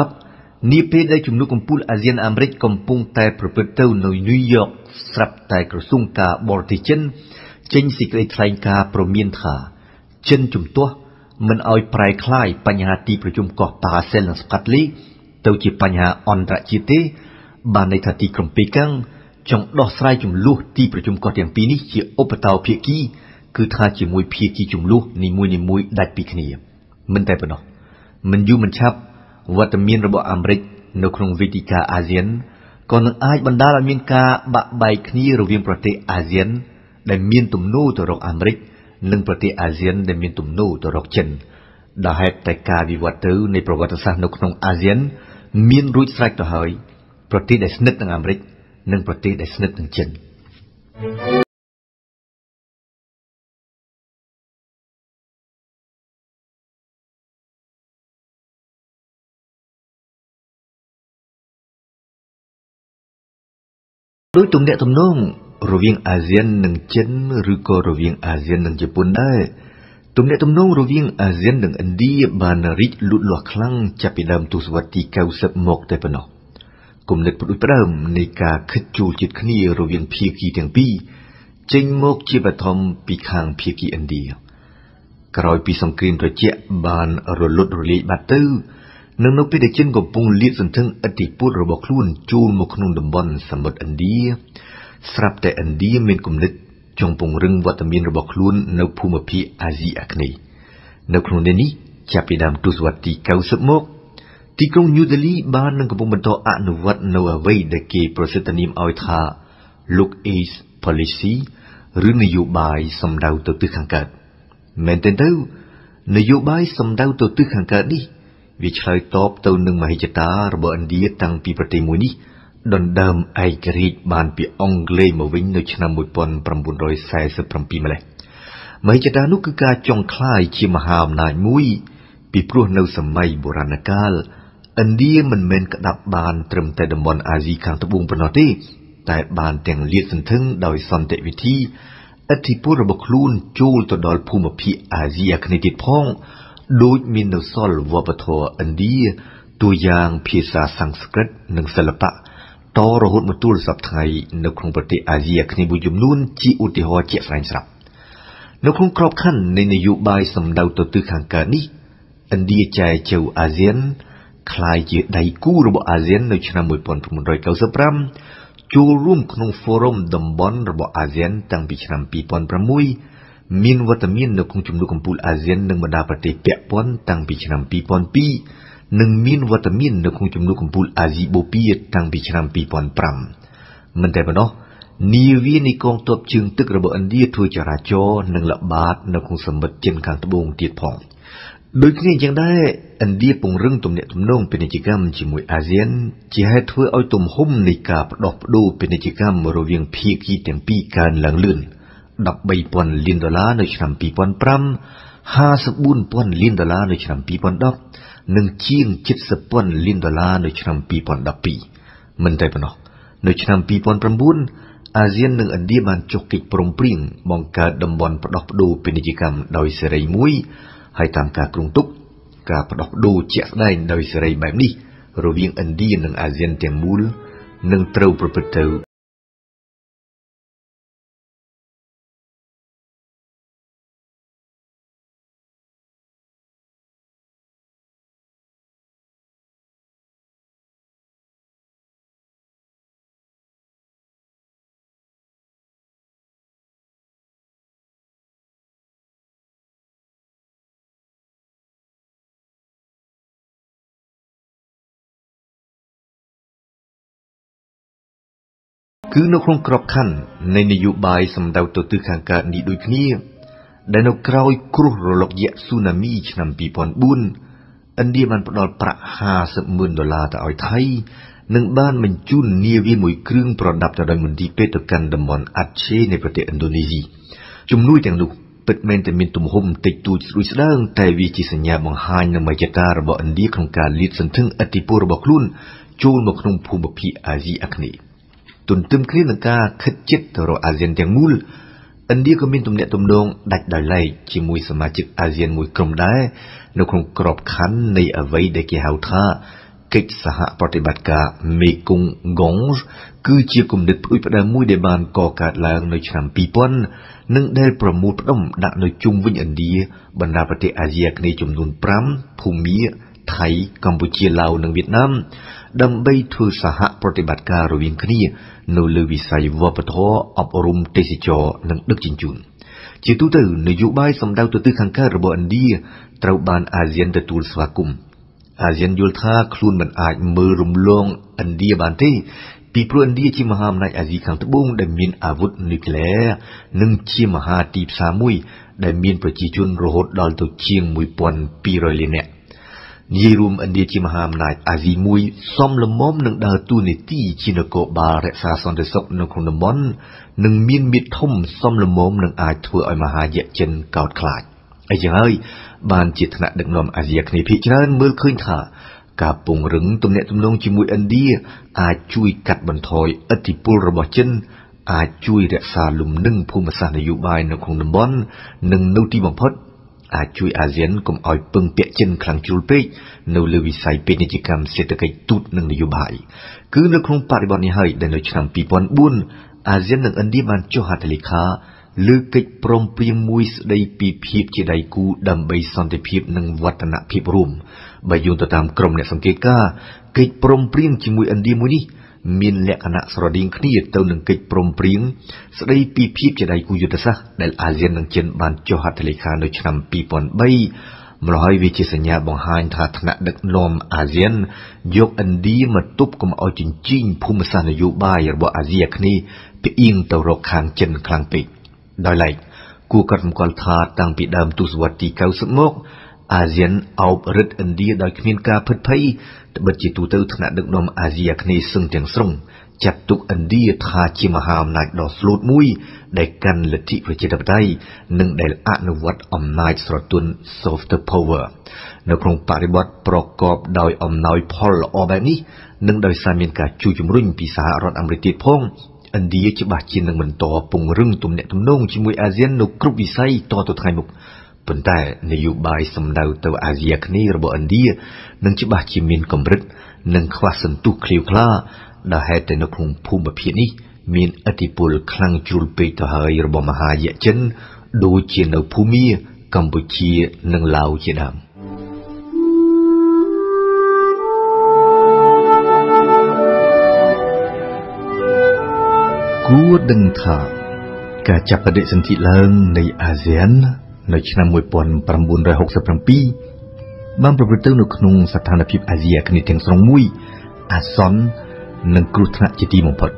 2010នាពេលដែលជំនួបកំពូលអាស៊ានអាមេរិកកំពុងតែប្រព្រឹត្តទៅនៅញូវយ៉កស្រាប់តែក្រសួងការបរទេសចិនចេញសេចក្តីថ្លែងការណ៍ប្រមានថាចិនជំទាស់មិនឲ្យប្រែคลายបញ្ហាទីប្រជុំកោះប៉ាសែលនិងស្ផាត់លេទៅជាបញ្ហាអន្តរជាតិទេបានន័យថាទីក្រុងប៉េកាំងចង់ដោះស្រាយចំនួនទីប្រជុំកោះទាំងពីរនេះជាឧបតោភាគីគឺថាជាមួយភាគីចំនួននីមួយនីមួយដាច់ពីគ្នាមិនតែប៉ុណ្ណោះមិនយូរមិនឆាប់វត្តមានរបស់អាមេរិកនៅក្នុងវេទិកាអាស៊ានក៏នឹងអាចបណ្ដាលឲ្យមានការបាក់បែកគ្នារវាងប្រទេសអាស៊ាន ដែលមានទំនោរទៅរកអាមេរិក និងប្រទេសអាស៊ានដែលមានទំនោរទៅរកចិនដែលហេតុតែការវិវត្តទៅនៃប្រវត្តិសាស្ត្រនៅក្នុងអាស៊ាន មានរួចស្រេចទៅហើយប្រទេសដែលស្និទ្ធនឹងអាមេរិកនិងប្រទេសដែលស្និទ្ធនឹងចិនដោយទំនាក់ទំនងរវាងអាស៊ាននិងចិនឬក៏រវាង អាស៊ាននិងជប៉ុនដែរទំនាក់ទំនងរវាងអាស៊ាននិងឥណ្ឌាបានរីកលូតលាស់ខ្លាំងចាប់ពីដើមទសវត្សរ៍ទី90មកតែប៉ុណ្ណោះ។គំនិតផ្ដួចផ្ដើមនៃការខិតជួលចិត្តគ្នារវាងភាគីទាំងពីរចេញមកជាបឋមពីខាងភាគីឥណ្ឌាក្រោយពីសង្គ្រាមត្រជាក់បានរលត់រលាយបាត់ទៅនឹងនៅពេលដែលចិនកំពុងលាតសន្ធឹងឥទ្ធិពលរបស់ខ្លួនចូលមកក្នុងតំបន់សមុទ្រឥណ្ឌាស្រាប់តែឥណ្ឌាមានគំនិតចង់ពង្រឹងវត្តមានរបស់ខ្លួននៅភូមិភាគអាស៊ីអាគ្នេយ៍នៅក្នុងនេះចាប់ពីដើមទសវត្សរ៍ទី90មកទីក្រុងញូដេលីបាននឹងកំពុងបន្តអនុវត្តនៅអ្វីដែលគេប្រសិទ្ធនាមឲ្យថា Look East Policy ឬនយោបាយសម្ដៅទៅទិសខាងកើតមែនទេទៅនយោបាយសម្ដៅទៅទិសខាងកើតនេះវាឆ្លើយតបទៅនឹងមហិច្ឆតារបស់ឥណ្ឌាតាំងពីប្រទេសមួយនេះដណ្ដើមឯករាជ្យបានពីអង់គ្លេសមកវិញនៅឆ្នាំ1947ម្លេះមហិច្ឆតានោះគឺការចង់ក្លាយជាមហាអំណាចមួយពីព្រោះនៅសម័យបុរាណកាលឥណ្ឌាមិនមែនក្តាប់បានត្រឹមតែតំបន់អាស៊ីខាងត្បូងប៉ុណ្ណោះទេ តែបានទាំងលាតសន្ធឹងដោយសន្តិវិធីឥទ្ធិពលរបស់ខ្លួនចូលទៅដល់ភូមិភាគអាស៊ីអាគ្នេយ៍ទៀតផងដូចមាននៅសល់វប្បធម៌ឥណ្ឌាតួយ៉ាងភាសាសំស្ក្រឹតនិងសិល្បៈតរហូតមកទល់សពថ្ងៃនៅក្នុងប្រទេសអាស៊ីអាគ្នេយ៍មួយចំនួនជាឧទាហរណ៍ជាក់ស្ដែងស្រាប់នៅក្នុងក្របខ័ណ្ឌនៃនយោបាយសម្ដៅទៅទិសខាងកើតនេះឥណ្ឌាចែកជើអាស៊ានក្លាយជាដៃគូរបស់អាស៊ាននៅឆ្នាំ1995ចូលរួមក្នុងហ្វូរ៉ុមតំបន់របស់អាស៊ានតាំងពីឆ្នាំ2006មានវត្តមាននៅក្នុងជំនួបកំពូលអាស៊ាននិងបណ្ដាប្រទេសពាក់ព័ន្ធតាំងពីឆ្នាំ2002និងមានវត្តមាននៅក្នុងជំនួបកំពូលអាស៊ីបូព៌ាតាំងពីឆ្នាំ2005មិនតែប៉ុណ្ណោះនាវានៃកងទ័ពជើងទឹករបស់ឥណ្ឌាធ្វើចរាចរនិងល្បាតនៅក្នុងសមុទ្រចិនខាងត្បូងទៀតផង។ដូចគ្នាយ៉ាងដែរឥណ្ឌាពង្រឹងទំនាក់ទំនងពាណិជ្ជកម្មជាមួយអាស៊ានជាហេតុធ្វើឲ្យ ទំហំនៃការផ្ដោះប្ដូរពាណិជ្ជកម្មរវាងភាគីទាំងពីរកើនឡើងលឿន13,000លានដុល្លារនៅឆ្នាំ2005 54,000លានដុល្លារនៅឆ្នាំ2010និងជាង70,000លានដុល្លារនៅឆ្នាំ2012មិនតែប៉ុណ្ណោះនៅឆ្នាំ2009អាស៊ាននិងឥណ្ឌាបានចុះកិច្ចព្រមព្រៀងបង្កើតតំបន់ផ្ដោះប្ដូរពាណិជ្ជកម្មដោយសេរីមួយហើយតាមការគ្រោងទុកការផ្ដោះប្ដូរជាក់ស្ដែងដោយសេរីបែបនេះ រវាងឥណ្ឌានិងអាស៊ានទាំងមូលនឹងត្រូវប្រព្រឹត្តទៅគឺនៅក្នុងក្របខ័ណ្ឌនៃនយោបាយសម្ដៅទៅទិសខាងកើតនេះដូចគ្នាដែលនៅក្រោយគ្រោះរលកយក្សស៊ូណាមីឆ្នាំ2004ឥណ្ឌាបានផ្ដល់ប្រាក់50ម៉ឺនដុល្លារទៅឲ្យថៃនិងបានបញ្ជូននាវាមួយគ្រឿងប្រដាប់ទៅដោយមន្ទីរពេទ្យទៅកាន់តំបន់អាត់ឆេនៃប្រទេសឥណ្ឌូនេស៊ីជំនួយទាំងនោះពិតមែនតែមានទំហំតិចតួចស្ដួយស្ដើងតែវាជាសញ្ញាបង្ហាញនូវមហិច្ឆតារបស់ឥណ្ឌាក្នុងការលាតសន្ធឹងឥទ្ធិពលរបស់ខ្លួនចូលមកក្នុងភូមិភាគអាស៊ីអាគ្នេយ៍ទន្ទឹមគ្នានឹងការខិតជិតទៅរកអាស៊ានទាំងមូលឥណ្ឌាក៏មានទំនាក់ទំនងដាច់ដោយឡែកជាមួយសមាជិកអាស៊ានមួយក្រុមដែរនៅក្នុងក្របខ័ណ្ឌនៃអ្វីដែលគេហៅថាកិច្ចសហប្រតិបត្តិការមេគង្គហ្គងគឺជាគំនិតផ្ដួចផ្ដើមមួយដែលបានកកើតឡើងនៅឆ្នាំ2000និងដែលប្រមូលផ្ដុំដាក់នៅជុំវិញឥណ្ឌាបណ្ដាប្រទេសអាស៊ីអាគ្នេយ៍ចំនួន5ភូមាថៃកម្ពុជាឡាវនិងវៀតណាមដើម្បីធ្វើសហប្រតិបត្តិការរវាងគ្នានៅលើវិស័យវប្បធម៌អប់រំទេសចរនិងដឹកជញ្ជូនជាទូទៅនយោបាយសម្ដៅទៅទិសខាងកើតរបស់ឥណ្ឌាត្រូវបានអាស៊ានទទួលស្វាគមន៍អាស៊ានយល់ថាខ្លួនមិនអាចមើលរំលងឥណ្ឌាបានទេពីព្រោះឥណ្ឌាជាមហាអំណាចអាស៊ីខាងត្បូងដែលមានអាវុធនុយក្លេអ៊ែរនិង ជាមហាទីផ្សារមួយដែលមានប្រជាជន រហូតដល់ទៅជាង1200លាននាក់។និយាយរួមឥណ្ឌាជាមហាអំណាចអាស៊ីមួយសំលមមនឹងដើរតួនាទីជានគរបាលរក្សាសន្តិសុខនៅក្នុងតំបន់និងមានមាឌធំសំលមមនឹងអាចធ្វើឲ្យមហាយក្សចិនកោតខ្លាចអីចឹងហើយ បានជាថ្នាក់ដឹកនាំអាស៊ីគ្នេយ៍ភាគច្រើនមើលឃើញថាការពង្រឹងទំនាក់ទំនងជាមួយឥណ្ឌាអាចជួយកាត់បន្ថយឥទ្ធិពលរបស់ចិន អាចជួយរក្សាលំនឹងភូមិសាស្ត្រនយោបាយនៅក្នុងតំបន់និងនៅទីបំផុតអាចជួយអាស៊ានកុំឲ្យពឹងពាក់ចិនខ្លាំងជ្រុលពេកនៅលើវិស័យពាណិជ្ជកម្មសេដ្ឋកិច្ចទូតនិងនយោបាយគឺនៅក្នុងបរិបទនេះហើយដែលនៅឆ្នាំ2004អាស៊ាននិងឥណ្ឌាបានចុះហត្ថលេខាលើកិច្ចព្រមព្រៀងមួយស្ដីពីភាពជាដៃគូដើម្បីសន្តិភាពនិងវឌ្ឍនភាពរួមបើយោងទៅតាមក្រុមអ្នកសង្កេតការកិច្ចព្រមព្រៀងជាមួយឥណ្ឌាមួយនេះមានលក្ខណៈស្រដៀងគ្នាទៅនឹងកិច្ចព្រមព្រៀងស្ដីពីភាពជាដៃគូយុទ្ធសាស្ត្រដែលអាស៊ាននិងចិនបានចុះហត្ថលេខានៅឆ្នាំ2003ម្ល៉េះហើយវាជាសញ្ញាបង្ហាញថាថ្នាក់ដឹកនាំអាស៊ាន យកឥណ្ឌាមកទប់កុំឲ្យជញ្ជីងភូមិសាស្ត្រនយោបាយរបស់អាស៊ីអាគ្នេយ៍ផ្អៀងទៅរកខាងចិនខ្លាំងពេកដោយឡែកគួរកត់សម្គាល់ថាតាំងពីដើមទសវត្សរ៍ទី90មកអាស៊ានអោបរឹតឥណ្ឌាដោយគ្មានការភិតភ័យត្បិតជាទូទៅថ្នាក់ដឹកនាំអាស៊ីអាគ្នេយ៍សឹងទាំងស្រុងចាត់ទុកឥណ្ឌាថាជាមហាអំណាចដ៏ស្លូតមួយដែលកាន់លទ្ធិប្រជាធិបតេយ្យនិងដែលអនុវត្តអំណាចស្រទន់ soft power នៅក្នុងបរិបទប្រកបដោយអំណោយផលល្អបែបនេះនិងដោយសារមានការជួយជំរុញពីសហរដ្ឋអាមេរិកទៀតផងឥណ្ឌាច្បាស់ជានឹងបន្តពង្រឹងទំនាក់ទំនងជាមួយអាស៊ាននៅគ្រប់វិស័យតទៅថ្ងៃមុខប៉ុន្តែនយោបាយសម្ដៅទៅអាស៊ីអាគ្នេយ៍របស់ឥណ្ឌានឹងច្បាស់ជាមានកម្រិតនិងខ្វះសន្ទុះឃ្លាវខ្លាដែលហេតុតែនៅក្នុងភូមិភាគនេះមានអធិពលខ្លាំងជ្រុលពេកទៅហើយរបស់មហាយៈចិនដូចជានៅភូមាកម្ពុជានិងឡាវជាដើម។គួរដឹងថាការចាប់បដិសន្ធិឡើងនៃអាស៊ាននៅឆ្នាំ1967បានប្រព្រឹត្តទៅនៅក្នុងស្ថានភាពអាស៊ីអាគ្នេយ៍ទាំងស្រុងមួយអាសន្ននិងគ្រោះថ្នាក់ជាទីបំផុត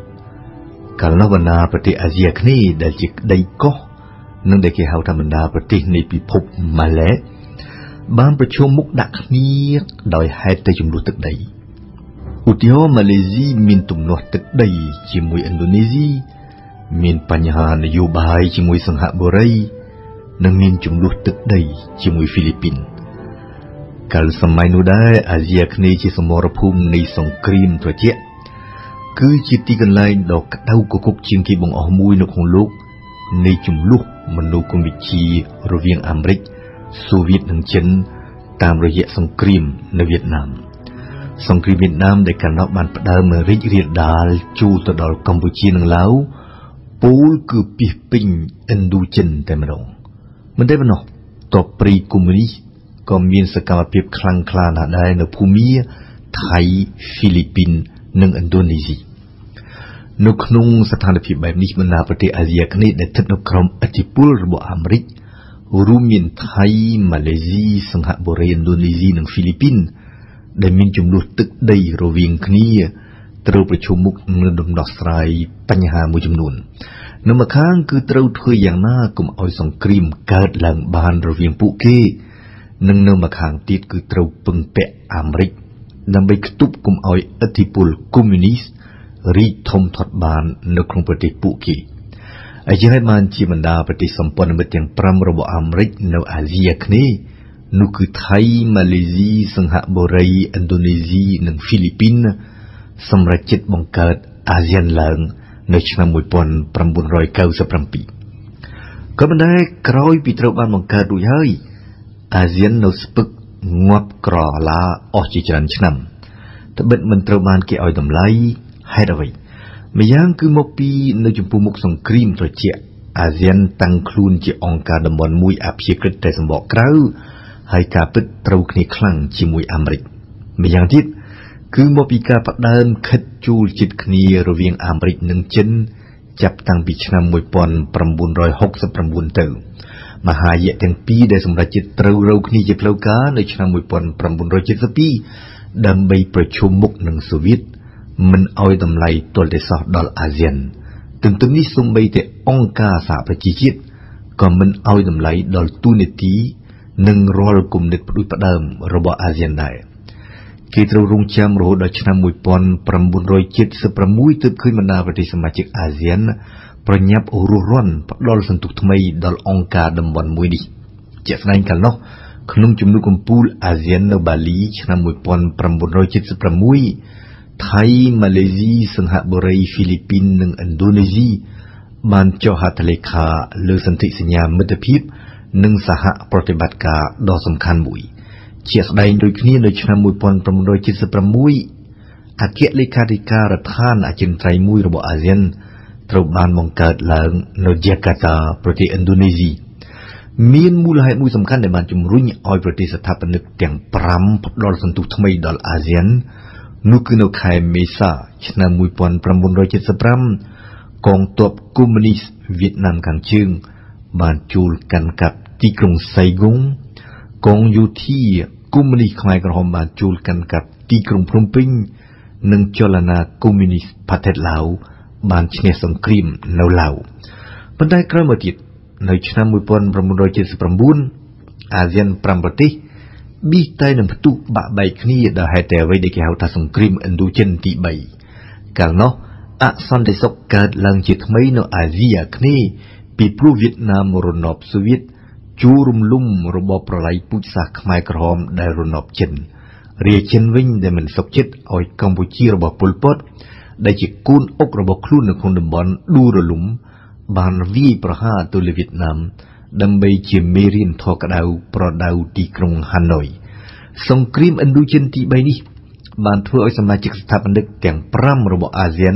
កាលនោះបណ្ដាប្រទេសអាស៊ីអាគ្នេយ៍ដែលជាដីកោះនិងដែលគេហៅថាបណ្ដាប្រទេសនៃពិភពម៉ាឡេបានប្រឈមមុខដាក់គ្នាដោយហេតុតែចំនួនទឹកដីឧទាហរណ៍ម៉ាឡេស៊ីមានទំនាស់ទឹកដីជាមួយឥណ្ឌូនេស៊ីមានបញ្ហានយោបាយជាមួយសង្ហបុរីនិងមានចំនួនទឹកដីជាមួយហ្វីលីពីនកាលសម័យនោះដែរអាស៊ីអាគ្នេយ៍ជាសមរភូមិនៃសង្គ្រាមត្រជាក់គឺជាទីកន្លែងដ៏ក្តៅគគុកជាងគេបង្អស់មួយនៅក្នុងលោក នៃចំនួនមនុស្សគមវិជារវាងអាមេរិកសូវៀតនិងចិនតាមរយៈសង្គ្រាមនៅវៀតណាមសង្គ្រាមវៀតណាមដែលកណ្ដោបានផ្ដើមរីករាលដាលចូលទៅដល់កម្ពុជានិងឡាវពូលគឺពីសពេញឥណ្ឌូចិនតែម្ដងមិនតែប៉ុណ្ណោះតបព្រីកុំនេះក៏មានសកម្មភាពខ្លាំងក្លាណាស់ដែរនៅភូមាថៃហ្វីលីពីននិងឥណ្ឌូនេស៊ីនៅក្នុង ស្ថានភាពបែបនេះបណ្ដាប្រទេសអាស៊ីអាគ្នេយ៍ដែលស្ថិតនៅក្រោមឥទ្ធិពលរបស់អាមេរិករួមមានថៃម៉ាឡេស៊ីសិង្ហបុរីឥណ្ឌូនេស៊ីនិងហ្វីលីពីន ដែលមានចំនួនទឹកដីរវាងគ្នាត្រូវប្រជុំមុខនឹងដំណោះស្រាយបញ្ហាមួយចំនួននៅម្ខាងគឺត្រូវធ្វើយ៉ាងណាកុំឲ្យសង្គ្រាមកើតឡើងបានរវាងពួកគេនិងនៅម្ខាងទៀតគឺត្រូវពឹងពាក់អាមេរិកដើម្បីខ្ទប់កុំឲ្យឥទ្ធិពលកុម្មុយនីសរីកធំធាត់បាន នៅក្នុងប្រទេសពួកគេអាយ៉ាបានជាបណ្ដាប្រទេសសម្ព័ន្ធមិត្តទាំង5របស់អាមេរិកនៅអាស៊ីអាគ្នេយ៍នោះគឺថៃម៉ាឡេស៊ីសិង្ហបុរីឥណ្ឌូនេស៊ីនិងហ្វីលីពីនសម្រាប់ចិត្តបង្កើតអាស៊ានឡើង។នៅឆ្នាំ1997ក៏ប៉ុន្តែក្រោយពីត្រូវបានបង្កើតរួចហើយអាស៊ាននៅស្ពឹកងាប់ក្រឡាអស់ជាច្រើនឆ្នាំ ត្បិតមិនត្រូវបាន គេឲ្យតម្លៃហេតុអ្វីម្យ៉ាងគឺមកពី នៅចំពោះមុខសង្គ្រាមត្រជាក់អាស៊ានតាំងខ្លួនជាអង្គការតំបន់មួយអភិជាក្រិតតែសម្បកក្រៅហើយការពិតត្រូវគ្នាខ្លាំងជាមួយអាមេរិកម្យ៉ាងទៀតគគឺមកពីការផ្ដើមខិតជួលចិត្តគ្នារវាងអាមេរិកនិងចិន ចាប់តាំងពីឆ្នាំ1969ទៅមហាយៈទាំងពីរដែលសម្រេចចិត្តត្រូវរវគ្នាជាផ្លូវការនៅឆ្នាំ1972ដើម្បីប្រជុំមុខនឹងសូវៀតមិនឲ្យតម្លៃទល់តែសោះដល់អាស៊ានទន្ទឹមនេះសូម្បីតែអង្គការសហប្រជាជាតិក៏មិនឲ្យតម្លៃដល់ទូនេតិនិងរាល់គំនិតផ្ដួចផ្ដើមរបស់អាស៊ានដែរ។គេត្រូវរងចាំរហូតដល់ឆ្នាំ1976ទើបឃើញបណ្ដាប្រទេសសមាជិកអាស៊ានប្រញាប់រស់រន់ផ្ដល់សន្ទុះថ្មីដល់អង្គការតំបន់មួយនេះជាក់ស្ដែងកាលនោះក្នុងជំនួបកំពូលអាស៊ាននៅបាលីឆ្នាំ1976ថៃម៉ាឡេស៊ីសិង្ហបុរីហ្វីលីពីននិងឥណ្ឌូនេស៊ីបានចុះហត្ថលេខាលើសន្ធិសញ្ញាមិត្តភាពនិងសហប្រតិបត្តិការដ៏សំខាន់មួយ។ជាស្ដែងដូចគ្នានៅឆ្នាំ1976អគ្គលេខាធិការដ្ឋានអចិន្ត្រៃយ៍មួយរបស់អាស៊ានត្រូវបានបង្កើតឡើងនៅយ៉ាកាតាប្រទេសឥណ្ឌូនេស៊ីមានមូលហេតុមួយសំខាន់ដែលបានជំរុញឲ្យប្រទេសស្ថាបនិកទាំង5ផ្ដល់សន្ទុះថ្មីដល់អាស៊ាននោះគឺនៅខែមេសាឆ្នាំ1975កងទ័ពកុម្មុយនីសវៀតណាមខាងជើង បានជួលកាន់កាប់ទីក្រុងសៃហ្គុងកងយោធាកុម្មុយនីសខ្មែរក្រហមបានជួលកាន់កាប់ទីក្រុងភ្នំពេញនិងចលនាកុម្មុយនីសផាថេតឡាវបានឈ្នះសង្គ្រាមនៅឡាវប៉ុន្តែក្រោយមកទៀតនៅឆ្នាំ1979អាស៊ាន5ប្រទេសប៊ីតៃនឹងផ្ទុះបាក់បែកគ្នាដោយហេតុតែអ្វីដែលគេហៅថាសង្គ្រាមឥណ្ឌូចិនទី3កាលនោះអសន្តិសុខកើតឡើងជាថ្មីនៅអាស៊ីអាគ្នេយ៍ពីព្រោះវៀតណាមរណបសូវៀតជួររំលំរបបប្រល័យពូជសាសន៍ខ្មែរក្រហមដែលរណបចិនរាជចិនវិញ ដែលមិនសុខចិត្តឲ្យកម្ពុជារបស់ប៉ុលពត ដែលជាគូនអុករបស់ខ្លួននៅក្នុងតំបន់ដួលរលំបានវាយប្រហារទៅលើវៀតណាម ដើម្បីជាមេរៀនធរក្តៅប្រដៅទីក្រុងហាណូយសង្គ្រាមឥណ្ឌូចិនទី3នេះបានធ្វើឲ្យសមាជិកស្ថាបនិកទាំង5របស់អាស៊ាន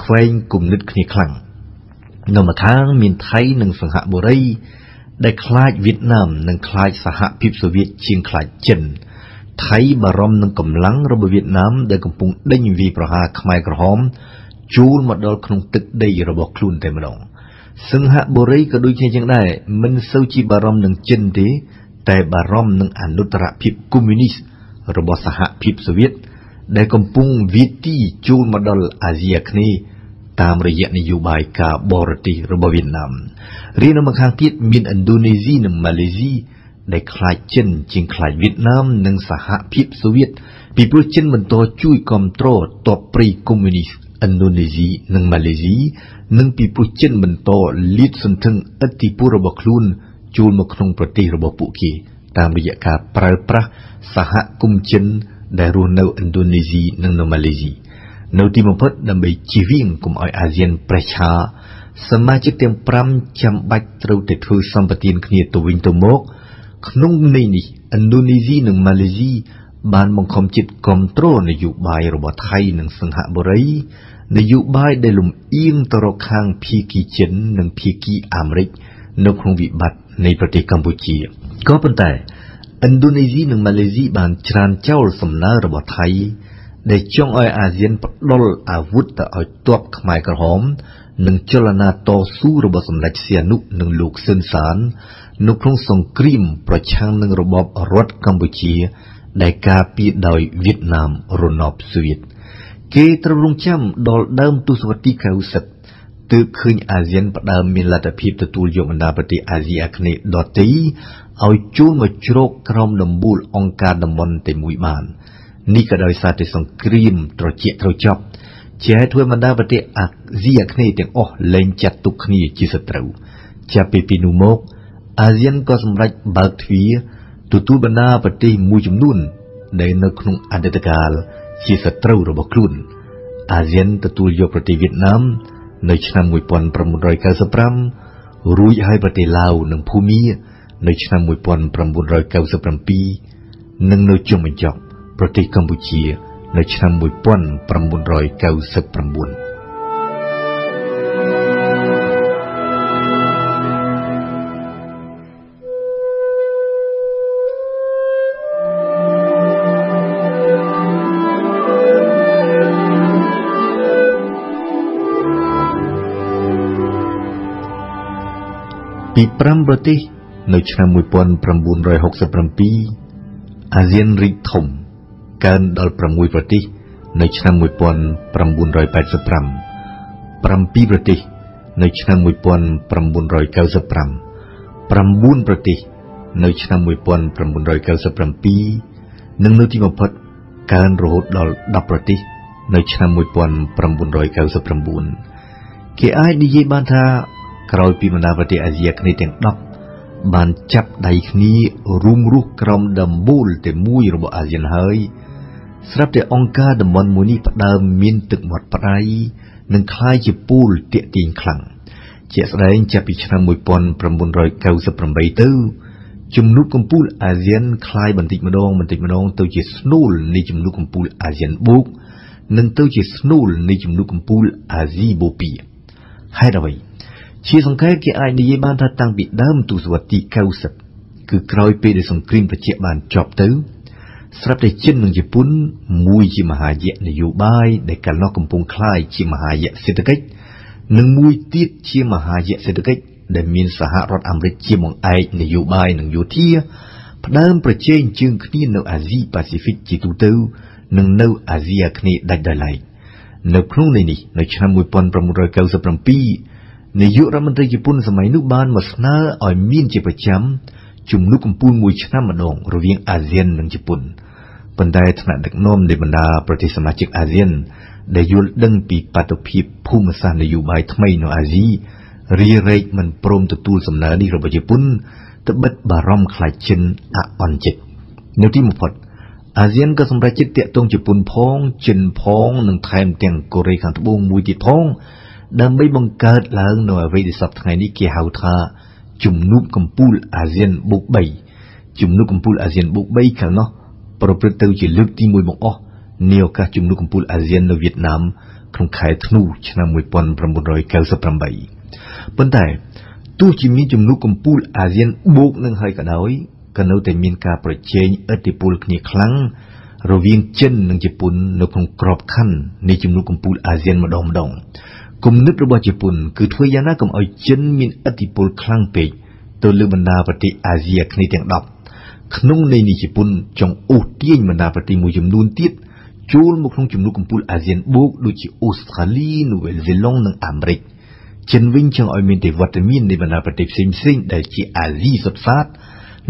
ខ្វែងគំនិតគ្នាខ្លាំងនៅម្ខាងមានថៃនិងសង្ហបុរីដែលខ្លាចវៀតណាមនិងខ្លាចសហភាពសូវៀតជាងខ្លាចចិនថៃបារម្ភនឹងកម្លាំងរបស់វៀតណាម ដែលកំពុងដេញវាយប្រហារខ្មែរក្រហមជួលមកដល់ក្នុងទឹកដីរបស់ខ្លួនតែម្ដងសិង្ហបុរីក៏ដូចគ្នាចឹងដែរមិនសូវជាបារម្ភនឹងចិនទេ តែបារម្ភនឹងអនុត្តរភាពកុម្មុយនីសរបស់សហភាពសូវៀតដែលកំពុងវាទីជួលមកដល់អាស៊ីអាគ្នេយ៍តាមរយៈនយោបាយការបរទេសរបស់វៀតណាមរីឯនៅម្ខាងទៀតមានឥណ្ឌូនេស៊ីនិងម៉ាឡេស៊ីដែលខ្លាចចិន ជាងខ្លាចវៀតណាម និងសហភាពសូវៀតពីព្រោះចិន បន្ត ជួយគ្រប់គ្រងតបប្រីកុម្មុយនីសឥណ្ឌូនេស៊ីនិងម៉ាឡេស៊ីនិងពីព្រោះចិន បន្តលាតសន្ធឹងឥទ្ធិពលរបស់ខ្លួនចូលមកក្នុង ប្រទេសរបស់ពួកគេតាមរយៈការប្រើប្រាស់សហគមន៍ចិន ដែលរស់នៅឥណ្ឌូនេស៊ីនិងនៅម៉ាឡេស៊ី។នៅទីបំផុតដើម្បីជៀសវាងកុំឲ្យអាស៊ានប្រេះឆាសមាជិកទាំង5ចាំបាច់ត្រូវតែធ្វើសម្បទានគ្នាទៅវិញទៅមក ក្នុងន័យនេះឥណ្ឌូនេស៊ីនិងម៉ាឡេស៊ីបានបង្ខំចិត្តគ្រប់គ្រងនយោបាយរបស់ថៃនិងសិង្ហបុរីនយោបាយដែលលំអៀងទៅរកខាងភៀគីចិន និងភៀគីអាមេរិកនៅក្នុងវិបត្តិនៃប្រទេសកម្ពុជាក៏ប៉ុន្តែឥណ្ឌូនេស៊ីនិងម៉ាឡេស៊ីបានច្រានចោលសំណើរបស់ថៃដែលចង់ឲ្យអាស៊ានផ្ដុលអាវុធទៅឲ្យទ័ពខ្មែរក្រហមនិងចលនាតស៊ូរបស់សម្ដេចសៀនុនិងលោកស៊ិនសាននៅក្នុងសង្គ្រាមប្រឆាំងនឹងរបបរដ្ឋកម្ពុជា ដែលការពារដោយវៀតណាមរណបស៊ូវៀតគេត្រូវរងចាំដល់ដើមទសវត្សរ៍ទី90ទើបឃើញអាស៊ានផ្ដើមមានលទ្ធភាពទទួលយកបណ្ដាប្រទេសអាស៊ីអាគ្នេយ៍ដទៃឲ្យចូលមកជ្រកក្រោមដំបូលអង្គការតំបន់តែមួយបាន។នេះក៏ដោយសារតែសង្គ្រាមត្រជាក់ត្រចប់ ជា ធ្វើបណ្ដាប្រទេសអាស៊ីអាគ្នេយ៍ទាំងអស់លែងចាត់ទុកគ្នាជាសត្រូវ ចាប់ពីពីនោះមកអាស៊ានក៏សម្រេចបើកទ្វារទទួលបណ្ដាប្រទេសមួយចំនួនដែលនៅក្នុងអតីតកាល ជាសត្រូវរបស់ខ្លួនអាស៊ានទទួលយកប្រទេសវៀតណាម នៅឆ្នាំ1995រួចហើយប្រទេសឡាវនិងភូមា នៅឆ្នាំ1997និងនៅចុងបញ្ចប់ប្រទេសកម្ពុជានៅឆ្នាំ1999ី5ប្រទេសនៅឆ្នាំ1967អាស៊ានរីកធំកើនដល់6ប្រទេសនៅឆ្នាំ1985 7ប្រទេសនៅឆ្នាំ1995 9ប្រទេសនៅឆ្នាំ1997និងនៅទីបំផុតកើនរហូតដល់10ប្រទេសនៅឆ្នាំ1999គេអាចនិយាយបានថាក្រោយពីបណ្ដាប្រទេសអាស៊ីអាគ្នេយ៍ទាំង10បានចាប់ដៃគ្នារួមរស់ក្រោមដំបូលតែមួយរបស់អាស៊ានហើយស្រាប់តែអង្គការតំបន់មួយនេះផ្ដើមមានទឹកមាត់ប្រៃនិងคล้ายជាពូលទាក់ទាញខ្លាំងជាស្ដែងចាប់ពីឆ្នាំ1998ទៅជំនួបកម្ពុជាអាស៊ានคล้ายបន្តិចម្ដងបន្តិចម្ដងទៅជាស្នូលនៃជំនួបកម្ពុជាអាស៊ានបូកនិងទៅជាស្នូលនៃជំនួបកម្ពុជាអាស៊ីបូព៌ាហេតុអ្វីជាសង្កេតគេអាចនិយាយបានថាតាំងពីដើមទសវត្សរ៍ទី90គឺក្រោយពេលដែលសង្គ្រាមត្រជាក់បានចប់ទៅស្រាប់តែចិននិងជប៉ុន មួយជាមហាយៈនយោបាយដែលកន្លងកំពុងคล้ายជាមហាយៈសេដ្ឋកិច្ចនិងមួយទៀតជាមហាយៈសេដ្ឋកិច្ចដែលមានសហរដ្ឋអាមេរិកជាបង្អែកនយោបាយនិងយោធាផ្ដើមប្រជែងជើងគ្នានៅអាស៊ីប៉ាស៊ីហ្វិកជាទូទៅនិងនៅអាស៊ីអាគ្នេយ៍ដាច់ដោយឡែកនៅក្នុងនេះនៅឆ្នាំ1997នាយករដ្ឋមន្ត្រីជប៉ុនសម័យនោះបានមកស្នើឲ្យមាន ជាប្រចាំជំនួសកំពូលមួយឆ្នាំម្ដងរវាងអាស៊ាននិងជប៉ុនប៉ុន្តែថ្នាក់ដឹកនាំនៃបណ្ដាប្រទេសសមាជិកអាស៊ាន ដែលយល់ដឹងពី បាតុភិបភូមិសាស្ត្រនយោបាយថ្មីនៅអាស៊ីរីរែកមិនព្រមទទួលសំណើនេះរបស់ជប៉ុនត្បិតបារម្ភខ្លាចចិនអអន់ចិត្តនៅទីបំផុតអាស៊ានក៏សម្រេចចិត្តតាក់ទងជប៉ុនផងចិនផង និងថែមទាំងកូរ៉េខាងត្បូងមួយទៀតផងដើម្បីបង្កើតឡើងនៅអ្វីដែលសពថ្ងៃនេះគេហៅថាជំនួបកម្ពុជាអាស៊ានបូក3ជំនួបកម្ពុជាអាស៊ានបូក3ខាងនោះប្រព្រឹត្តទៅជាលើកទី1មកអស់នាឱកាសជំនួបកម្ពុជាអាស៊ាននៅវៀតណាមក្នុងខែធ្នូឆ្នាំ1998ប៉ុន្តែទោះជាមានជំនួបកម្ពុជាអាស៊ានបូកនឹងហើយក៏ដោយក៏នៅតែមានការប្រជែងឥទ្ធិពលគ្នាខ្លាំងរវាងចិននិងជប៉ុននៅក្នុងក្របខ័ណ្ឌនៃជំនួបកម្ពុជាអាស៊ានម្ដងម្ដងគំនិតរបស់ជប៉ុនគឺធ្វើយ៉ាងណាកុំឲ្យចិនមានឥទ្ធិពលខ្លាំងពេកទៅលើបណ្ដាប្រទេសអាស៊ីអាគ្នេយ៍ទាំង10ក្នុងន័យនេះជប៉ុនចង់អូសទាញបណ្ដាប្រទេសមួយចំនួនទៀតចូលមកក្នុងចំនួនកំពូលអាស៊ានបូកដូចជាអូស្ត្រាលីនូវែលសេឡង់និងអាមេរិកចិនវិញចង់ឲ្យមានទេវត្តមាននៃបណ្ដាប្រទេសផ្សេងៗដែលជាអាស៊ីសុទ្ធសាធ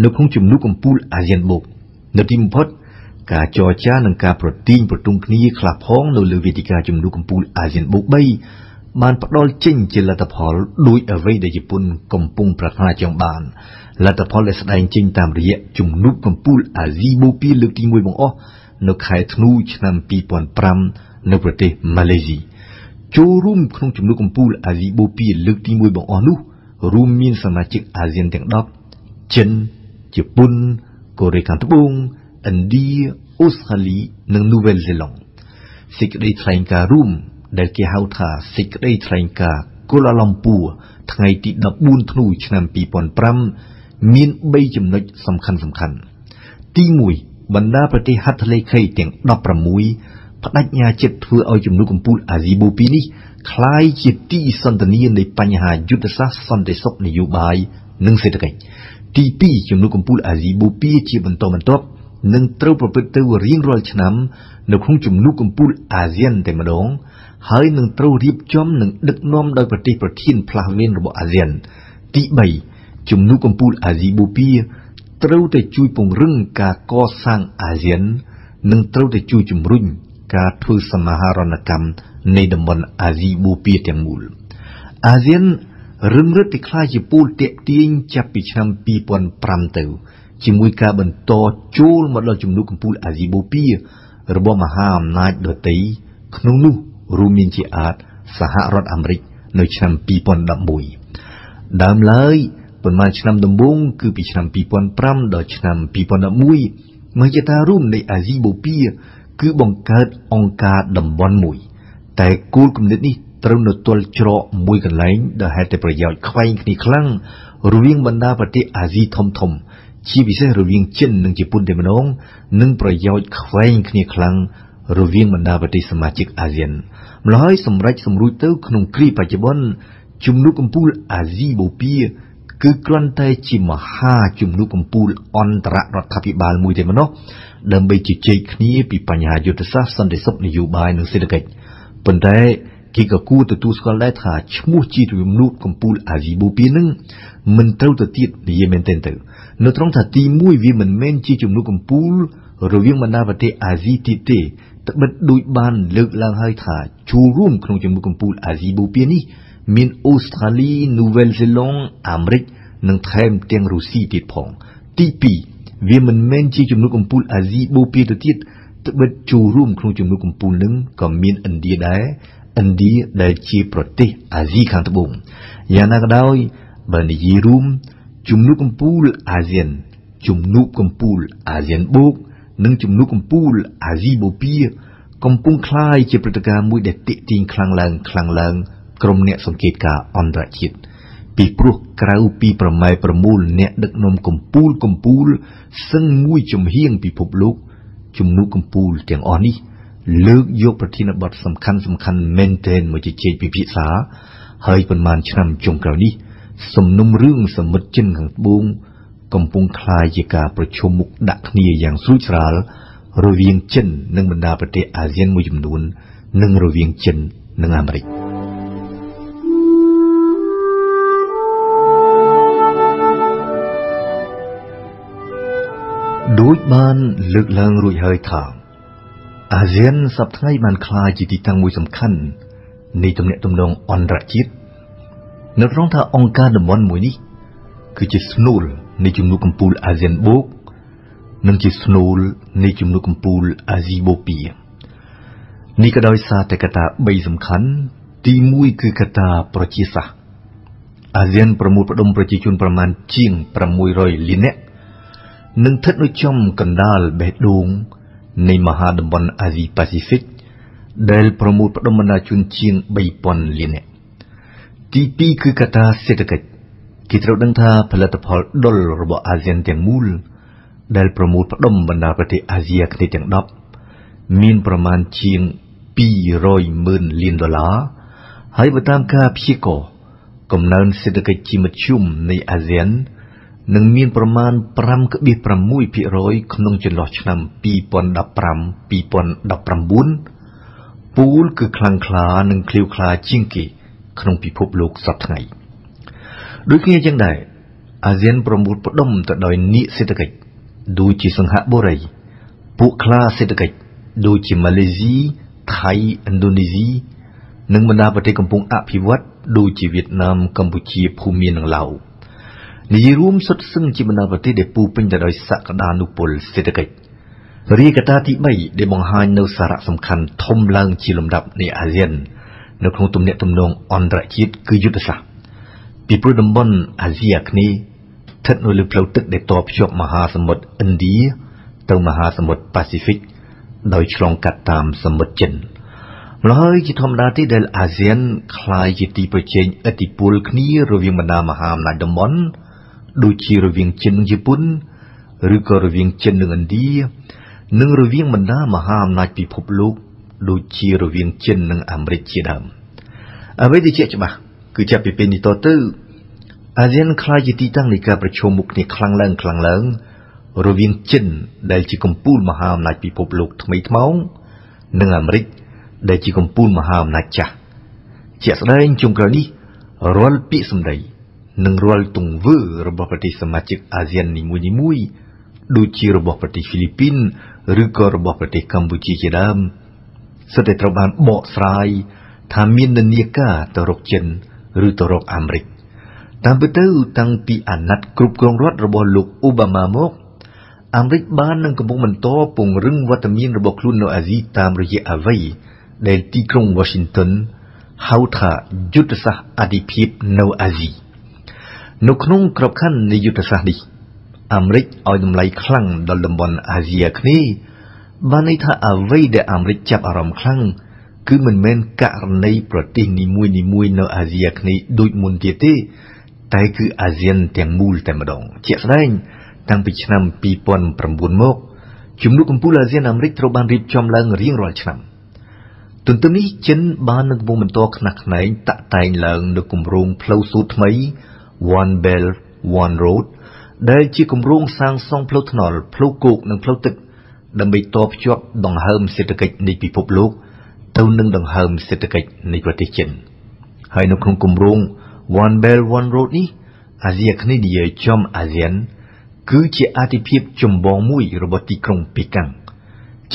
នៅក្នុងចំនួនកំពូលអាស៊ានបូកនៅទីបំផុតការចរចានិងការប្រទីងប្រទុំគ្នាខ្លះផងនៅលើវេទិកាជំនួបកម្ពុជាអាស៊ានបូក3បានផ្ដល់ចេញជាលទ្ធផលដូចអ្វីដែលជប៉ុនកំពុងប្រាថ្នាចង់បានលទ្ធផលដែលស្ដែងចេញតាមរយៈជំនួបកំពូលអាស៊ីបូព៌ាលើកទី1បង្អស់ នៅ ខែធ្នូឆ្នាំ2005នៅប្រទេសម៉ាឡេស៊ីចូលរួមក្នុងជំនួបកំពូលអាស៊ីបូព៌ាលើកទី1បង្អស់នោះ រួមមានសមាជិកអាស៊ានទាំង10ចិនជប៉ុនកូរ៉េខាងត្បូងឥណ្ឌាអូស្ត្រាលីនិងនូវែលសេឡង់សេចក្តីថ្លែងការណ៍រួមដែលគេហៅថាសេចក្តីថ្លែងការណ៍គូឡាឡំពួរថ្ងៃទី14ធ្នូឆ្នាំ2005មាន3ចំណុចសំខាន់សំខាន់ទី1បណ្ដាប្រទេសហត្ថលេខី ទាំង16ផ្ដាច់ញាចិត្តធ្វើឲ្យជំនួយកម្ពុជាអាស៊ីបូព៌ានេះคล้ายជាទីសន្តានានៃបញ្ហាយុទ្ធសាស្ត្រសន្តិសុខនយោបាយនិងសេដ្ឋកិច្ចទី2ជំនួយកម្ពុជាអាស៊ីបូព៌ាជាបន្តបន្ទាប់នឹងត្រូវប្រព្រឹត្តទៅរៀងរាល់ឆ្នាំ នៅក្នុងជំនួបកម្ពុជាអាស៊ានតែម្ដងហើយនឹងត្រូវរៀបចំនិងដឹកនាំដោយប្រទេសប្រធានផ្លាស់មានរបស់អាស៊ានទី3ជំនួបកម្ពុជាអាស៊ីបូព៌ាត្រូវតែជួយពង្រឹងការកសាងអាស៊ាន និងត្រូវតែជួយជំរុញការធ្វើសមាហរណកម្មនៃតំបន់អាស៊ីបូព៌ាទាំងមូល អាស៊ានរឹងរឹតទីខ្លាជាពូលតាក់ទាញចាប់ពីឆ្នាំ2005ទៅជាមួយការបន្តចូលមកដល់ជំនួបកម្ពុជាអាស៊ីបូព៌ារបស់មហាអំណាចដទៃក្នុងនោះរួមមានជាអាតសហរដ្ឋអាមេរិក នៅឆ្នាំ2011ដើមឡើយប៉ុន្មានឆ្នាំដំបូងគឺពីឆ្នាំ2005ដល់ឆ្នាំ2011មហិច្ឆតារួមនៃអាស៊ីបូព៌ាគឺបង្កើតអង្គការតំបន់មួយ តែគោលគំនិតនេះត្រូវនៅទល់ច្រកមួយកន្លែងដែលហេតុតែប្រយោជន៍ខ្វែងគ្នាខ្លាំងរវាងបណ្ដាប្រទេសអាស៊ីធំៗជាពិសេសរវាងចិននិងជប៉ុនតែម្ដងនិងប្រយោជន៍ខ្វែងគ្នាខ្លាំងរវាងបណ្ដាប្រទេសសមាជិកអាស៊ានម្ល៉េះហើយសម្រេចសម្រួចទៅក្នុងគ្រាបច្ចុប្បន្នជំនួបកំពូលអាស៊ីបូព៌ាគឺគ្រាន់តែជាមហា ជំនួបកំពូល អន្តររដ្ឋាភិបាលមួយតែប៉ុណ្ណោះដើម្បីជជែកគ្នាពីបញ្ហាយុទ្ធសាស្ត្រសន្តិសុខនយោបាយនិងសេដ្ឋកិច្ចប៉ុន្តែគេក៏គួរទទួលស្គាល់ដែរថាឈ្មោះ ជាជំនួបកំពូលអាស៊ីបូព៌ានឹងមិនត្រូវទៅទៀតនិយាយមែនទែនទៅ នៅត្រង់ថាទី1វាមិនមែនជាជំនួបកំពូល រវាងបណ្ដាប្រទេសអាស៊ីទៀតទេត្បិតដូចបានលើកឡើងហើយថាចូលរួមក្នុងជំនួយកម្ពុជាអាស៊ីបូព៌ានេះ មានអូស្ត្រាលីនូវែលសេឡង់អាមេរិកនិងថែមទាំងរុស្ស៊ីទៀតផងទី2វាមិនមែនជាជំនួយកម្ពុជាអាស៊ីបូព៌ាទៅទៀតត្បិតចូលរួមក្នុងជំនួយកម្ពុជានឹងក៏មានឥណ្ឌាដែរឥណ្ឌាដែលជាប្រទេសអាស៊ីខាងត្បូងយ៉ាងណាក៏ដោយបើនិយាយរួមជំនួយកម្ពុជាអាស៊ាន ជំនួយកម្ពុជាអាស៊ានបូកនិងជំនួបកំពូលអាស៊ីបូព៌ាកំពុងคล้ายជាព្រឹត្តិការណ៍មួយដែលទាក់ទាញខ្លាំងឡើងខ្លាំងឡើងក្រុមអ្នកសង្កេតការអន្តរជាតិពីព្រោះក្រៅពីប្រម៉ែប្រមូលអ្នកដឹកនាំកំពូលកំពូលសឹងមួយចំហៀងពិភពលោកជំនួបកំពូលទាំងអស់នេះលើកយកប្រធានបទសំខាន់សំខាន់មែនទែនមកជជែកពិភាក្សាហើយប៉ុន្មានឆ្នាំចុងក្រោយនេះសំណុំរឿងសមិទ្ធចិនខាងត្បូងកំពុងคล้ายជាការប្រឈមមុខដាក់គ្នាយ៉ាងស្រួចស្រាលរវាងចិននិងបណ្ដាប្រទេសអាស៊ានមួយចំនួន និងរវាងចិននិងអាមេរិក។ដូចបានលើកឡើងរួចហើយថាអាស៊ានសប្តាហ៍ថ្ងៃបានក្លាយជាទីតាំងមួយសំខាន់នៃទំនាក់ទំនងអន្តរជាតិនៅក្នុងថាអង្គការតំបន់មួយនេះ គឺជាស្នូលនៃជំនួបកំពូលអាស៊ានបូកនិងជាស្នូលនៃជំនួបកំពូលអាស៊ីបូព៌ានេះក៏ដោយសារតែកត្តា3សំខាន់ទី1គឺកត្តាប្រជាសាស្ត្រអាស៊ានប្រមូលផ្ដុំប្រជាជនប្រមាណជាង600លាននាក់និងស្ថិតនៅចំកណ្ដាលបេះដូង នៃមហាតំបន់អាស៊ីប៉ាស៊ីហ្វិកដែលប្រមូលផ្ដុំបណ្ដាជនជាង3000លាននាក់ទី2គឺកត្តាសេដ្ឋកិច្ចគេត្រូវដឹងថាផលិតផលដុលរបស់អាស៊ានទាំងមូល ដែលប្រមូលផ្ដុំបណ្ដាប្រទេសអាស៊ីអាគ្នេយ៍ទាំង10មានប្រមាណជាង200ម៉ឺនលានដុល្លារហើយបើតាមការព្យាករណ៍កំណើនសេដ្ឋកិច្ចជាមធ្យមនៃអាស៊ាននឹងមានប្រមាណ5.6%ក្នុងចន្លោះឆ្នាំ2015-2019ពូលគឺខ្លាំងក្លា និងឃ្លាវខ្លាជាងគេក្នុងពិភពលោកសពថ្ងៃ។ដូចគ្នាចឹងដែរអាស៊ានប្រមូលផ្ដុំទៅដោយនីតិសេដ្ឋកិច្ចដូចជាសង្ហបុរីពួកខ្លាសេដ្ឋកិច្ចដូចជាម៉ាឡេស៊ីថៃឥណ្ឌូនេស៊ីនិងបណ្ដាប្រទេសកំពុងអភិវឌ្ឍដូចជាវៀតណាមកម្ពុជាភូមានិងឡាវនិយាយរួមសុទ្ធសឹងជាបណ្ដាប្រទេសដែលពោពេញទៅដោយសក្តានុពលសេដ្ឋកិច្ចរាយកតាទី3ដែលបង្ហាញនៅសារៈសំខាន់ធំឡើងជាលំដាប់នៃអាស៊ាននៅក្នុងទំនាក់ទំនងអន្តរជាតិគឺយុទ្ធសាស្ត្រពីព្រោះតំបន់អាស៊ីអាគ្នេយ៍ស្ថិតនៅលើផ្លូវទឹកដែលតភ្ជាប់មហាសមុទ្រឥណ្ឌាទៅមហាសមុទ្រប៉ាស៊ីហ្វិកដោយឆ្លងកាត់តាមសមុទ្រចិនម្ល៉េះហើយជាធម្មតាទីដែលអាស៊ានคล้ายជាទីប្រជែងឥទ្ធិពលគ្នារវាងបណ្ដាមហាអំណាចតំបន់ដូចជារវាងចិននិងជប៉ុន ឬក៏រវាងចិននិងឥណ្ឌានិងរវាងបណ្ដាមហាអំណាចពិភពលោកដូចជារវាងចិននិងអាមេរិកជាដើមអ្វីដែលជាច្បាស់គឺចាប់ពីពេលនេះតទៅ អាស៊ានខ្លាចជាទីតាំងនៃការប្រជុំមុខគ្នាខ្លាំងឡើងខ្លាំងឡើងរវាងចិនដែលជាកំពូលមហាអំណាចពិភពលោកថ្មីថ្មោង និងអាមេរិកដែលជាកំពូលមហាអំណាចចាស់ជាស្ដែងជុំក្រោយនេះរាល់ពាក្យសម្ដីនិងរាល់ទង្វើរបស់ប្រទេសសមាជិកអាស៊ាននីមួយៗដូចជារបស់ប្រទេសហ្វីលីពីន ឬក៏របស់ប្រទេសកម្ពុជាជាដើមសុទ្ធតែត្រូវបានបកស្រាយថាមាននិន្នាការទៅរកចិនឬទៅរកអាមេរិកតាមពិតទៅតាំងពីអាណត្តិគ្រប់គ្រងរដ្ឋរបស់លោកអូបាម៉ាមកអាមេរិកបាននឹងកំពុងបន្តពង្រឹងវត្តមានរបស់ខ្លួននៅអាស៊ីតាមរយៈអ្វីដែលទីក្រុង Washington ហៅថាយុទ្ធសាស្ត្រអធិភាពនៅអាស៊ីនៅក្នុងក្របខ័ណ្ឌនៃយុទ្ធសាស្ត្រនេះអាមេរិកឲ្យតម្លៃខ្លាំងដល់តំបន់អាស៊ីអាគ្នេយ៍បានន័យថាអ្វីដែលអាមេរិកចាប់អារម្មណ៍ខ្លាំងគឺមិនមែនករណីប្រទេសនីមួយនីមួយ នៅអាស៊ីអាគ្នេយ៍ដូចមុនទៀតទេ តែគឺអាស៊ានទាំងមូលតែម្ដងជាក់ស្ដែងតាំងពីឆ្នាំ2009មក ជំនួបកំពូលអាស៊ានអាមេរិកត្រូវបានរៀបចំឡើងរៀងរាល់ឆ្នាំទន្ទឹមនេះចិន បាននឹងកំពុងបន្តខ្នះខ្នែងតាក់តែងឡើង នៅគម្រោងផ្លូវសូត្រថ្មី One Belt One Road ដែលជាគម្រោងសាងសង់ផ្លូវថ្នល់ផ្លូវគោកនិងផ្លូវទឹកដើម្បីតភ្ជាប់ដង្ហើមសេដ្ឋកិច្ចនៃពិភពលោក។ទៅនឹងដង្ហើមសេដ្ឋកិច្ចនៃប្រទេសចិន ហើយនៅក្នុងគម្រោង One Belt One Road នេះអាស៊ីគ្នេឌីយចំអាស៊ានគឺជាអាទិភាពចម្បងមួយរបស់ទីក្រុងប៉េកាំង